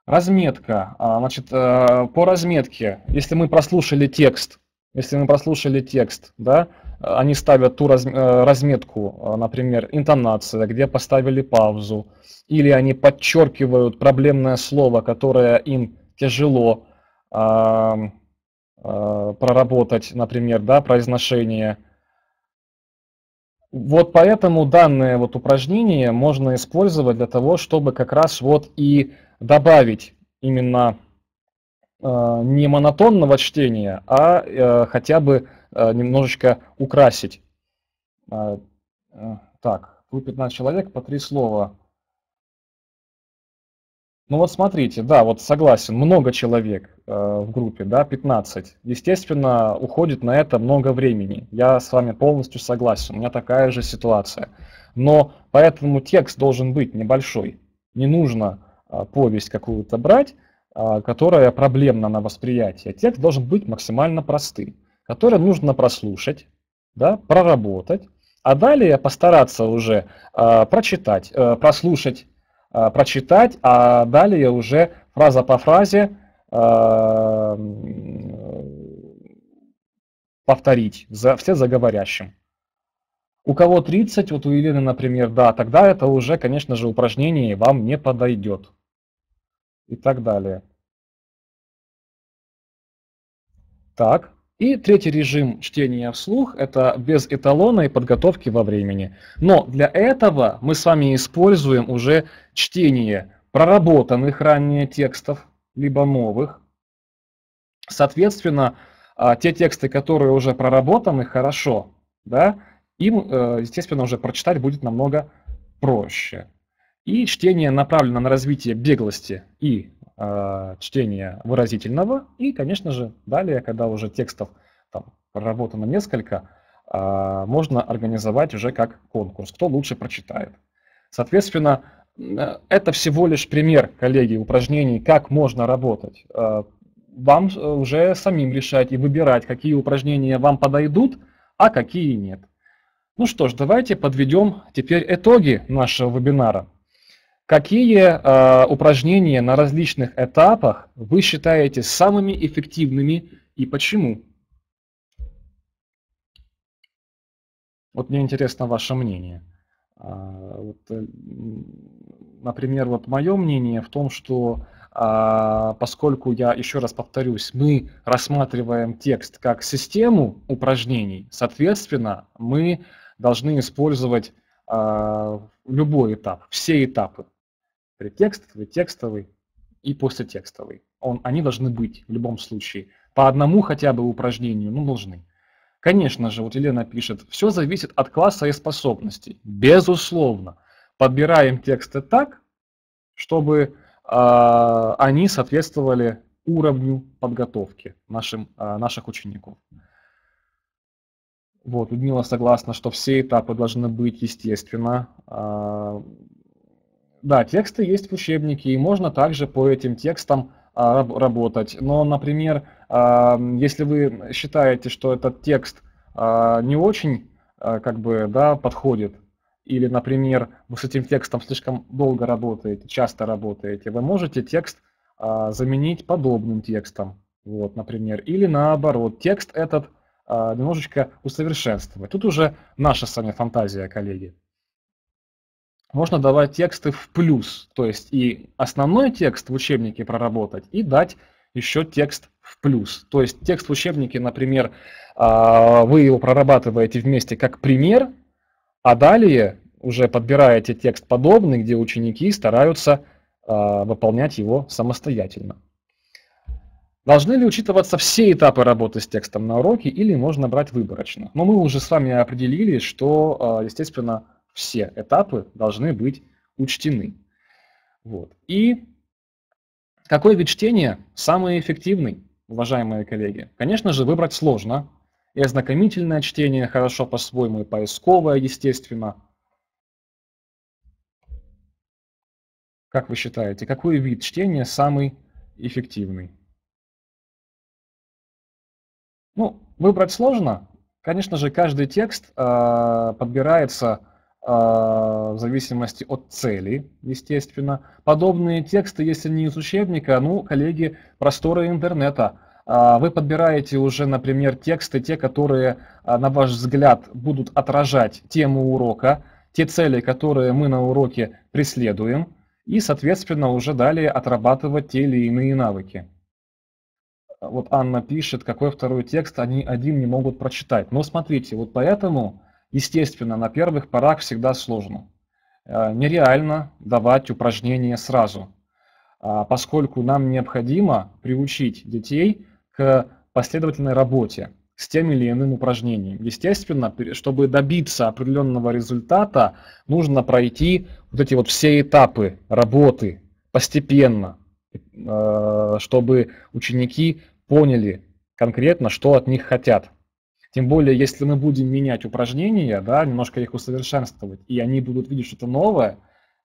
Разметка. А, значит, э, по разметке, если мы прослушали текст, если мы прослушали текст, да, они ставят ту э, разметку, э, например, интонация, где поставили паузу, или они подчеркивают проблемное слово, которое им тяжело проработать, например, да, произношение – вот поэтому данное вот упражнение можно использовать для того, чтобы как раз вот и добавить именно э, не монотонного чтения, а э, хотя бы э, немножечко украсить. Э, э, так, вы 15 человек, по три слова. Ну вот смотрите, да, вот согласен, много человек э, в группе, да, 15. Естественно, уходит на это много времени. Я с вами полностью согласен, у меня такая же ситуация. Но поэтому текст должен быть небольшой. Не нужно э, повесть какую-то брать, э, которая проблемна на восприятие. Текст должен быть максимально простым, который нужно прослушать, да, проработать, а далее постараться уже э, прочитать, э, прослушать Э, прочитать, а далее уже фраза по фразе э, повторить за, все заговорящим. У кого 30, вот у Елены, например, да, тогда это уже, конечно же, упражнение вам не подойдет. И так далее. Так. И третий режим чтения вслух – это без эталона и подготовки во времени. Но для этого мы с вами используем уже чтение проработанных ранее текстов, либо новых. Соответственно, а, те тексты, которые уже проработаны, хорошо, да, им, э, естественно, уже прочитать будет намного проще. И чтение направлено на развитие беглости и э, чтение выразительного. И, конечно же, далее, когда уже текстов там, проработано несколько, э, можно организовать уже как конкурс, кто лучше прочитает. Соответственно, э, это всего лишь пример, коллеги, упражнений, как можно работать. Э, вам э, уже самим решать и выбирать, какие упражнения вам подойдут, а какие нет. Ну что ж, давайте подведем теперь итоги нашего вебинара. Какие э, упражнения на различных этапах вы считаете самыми эффективными и почему? Вот мне интересно ваше мнение. А, вот, э, например, вот мое мнение в том, что а, поскольку я еще раз повторюсь, мы рассматриваем текст как систему упражнений, соответственно, мы должны использовать а, любой этап, все этапы предтекстовый, текстовый и послетекстовый. Он, они должны быть в любом случае. По одному хотя бы упражнению, ну, должны. Конечно же, вот Елена пишет, все зависит от класса и способностей. Безусловно. Подбираем тексты так, чтобы э, они соответствовали уровню подготовки нашим, э, наших учеников. Вот, Людмила согласна, что все этапы должны быть, естественно, э, да, тексты есть в учебнике, и можно также по этим текстам а, работать. Но, например, а, если вы считаете, что этот текст а, не очень как бы, да, подходит, или, например, вы с этим текстом слишком долго работаете, часто работаете, вы можете текст заменить подобным текстом, вот, например, или наоборот, текст этот немножечко усовершенствовать. Тут уже наша с вами фантазия, коллеги можно давать тексты в плюс, то есть и основной текст в учебнике проработать, и дать еще текст в плюс. То есть текст в учебнике, например, а, вы его прорабатываете вместе как пример, а далее уже подбираете текст подобный, где ученики стараются а, выполнять его самостоятельно. Должны ли учитываться все этапы работы с текстом на уроке или можно брать выборочно? Но мы уже с вами определились, что, а, естественно, все этапы должны быть учтены. Вот. И какой вид чтения самый эффективный, уважаемые коллеги? Конечно же, выбрать сложно. И ознакомительное чтение хорошо по-своему, и поисковое, естественно. Как вы считаете, какой вид чтения самый эффективный? Ну, выбрать сложно. Конечно же, каждый текст э, подбирается а, в зависимости от цели, естественно. Подобные тексты, если не из учебника, ну, коллеги, просторы интернета. А, вы подбираете уже, например, тексты, те, которые, а, на ваш взгляд, будут отражать тему урока, те цели, которые мы на уроке преследуем, и, соответственно, уже далее отрабатывать те или иные навыки. Вот Анна пишет, какой второй текст они один не могут прочитать. Но смотрите, вот поэтому Естественно, на первых порах всегда сложно. Э, нереально давать упражнения сразу, а, поскольку нам необходимо приучить детей к последовательной работе с тем или иным упражнением. Естественно, чтобы добиться определенного результата, нужно пройти вот эти вот все этапы работы постепенно, э, чтобы ученики поняли конкретно, что от них хотят. Тем более, если мы будем менять упражнения, да, немножко их усовершенствовать, и они будут видеть что-то новое,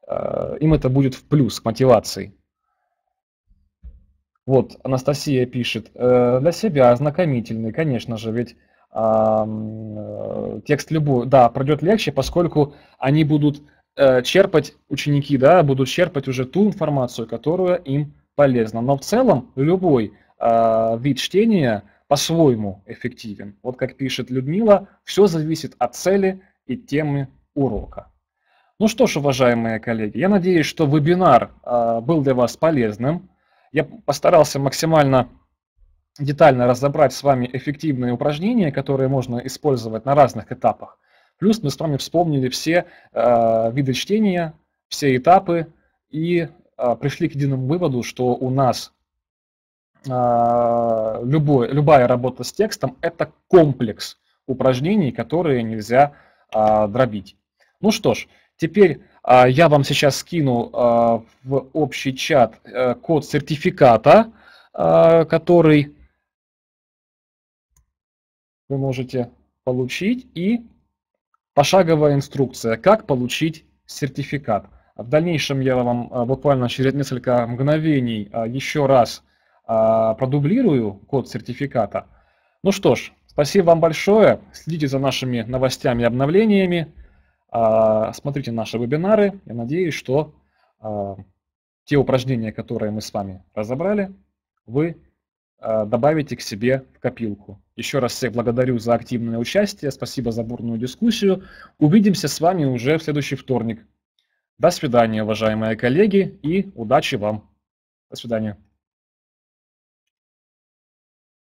э, им это будет в плюс к мотивации. Вот, Анастасия пишет, э, для себя ознакомительный, конечно же, ведь э, текст любой, да, пройдет легче, поскольку они будут черпать, ученики, да, будут черпать уже ту информацию, которая им полезна. Но в целом любой вид чтения – по-своему эффективен. Вот как пишет Людмила, все зависит от цели и темы урока. Ну что ж, уважаемые коллеги, я надеюсь, что вебинар а, был для вас полезным. Я постарался максимально детально разобрать с вами эффективные упражнения, которые можно использовать на разных этапах. Плюс мы с вами вспомнили все а, виды чтения, все этапы и а, пришли к единому выводу, что у нас а, любой, любая работа с текстом – это комплекс упражнений, которые нельзя а, дробить. Ну что ж, теперь а, я вам сейчас скину в общий чат э, код сертификата, который вы можете получить, и пошаговая инструкция, как получить сертификат. В дальнейшем я вам буквально через несколько мгновений еще раз а, продублирую код сертификата. Ну что ж, спасибо вам большое. Следите за нашими новостями и обновлениями. А, смотрите наши вебинары. Я надеюсь, что а, те упражнения, которые мы с вами разобрали, вы добавите к себе в копилку. Еще раз всех благодарю за активное участие, спасибо за бурную дискуссию. Увидимся с вами уже в следующий вторник. До свидания, уважаемые коллеги, и удачи вам. До свидания.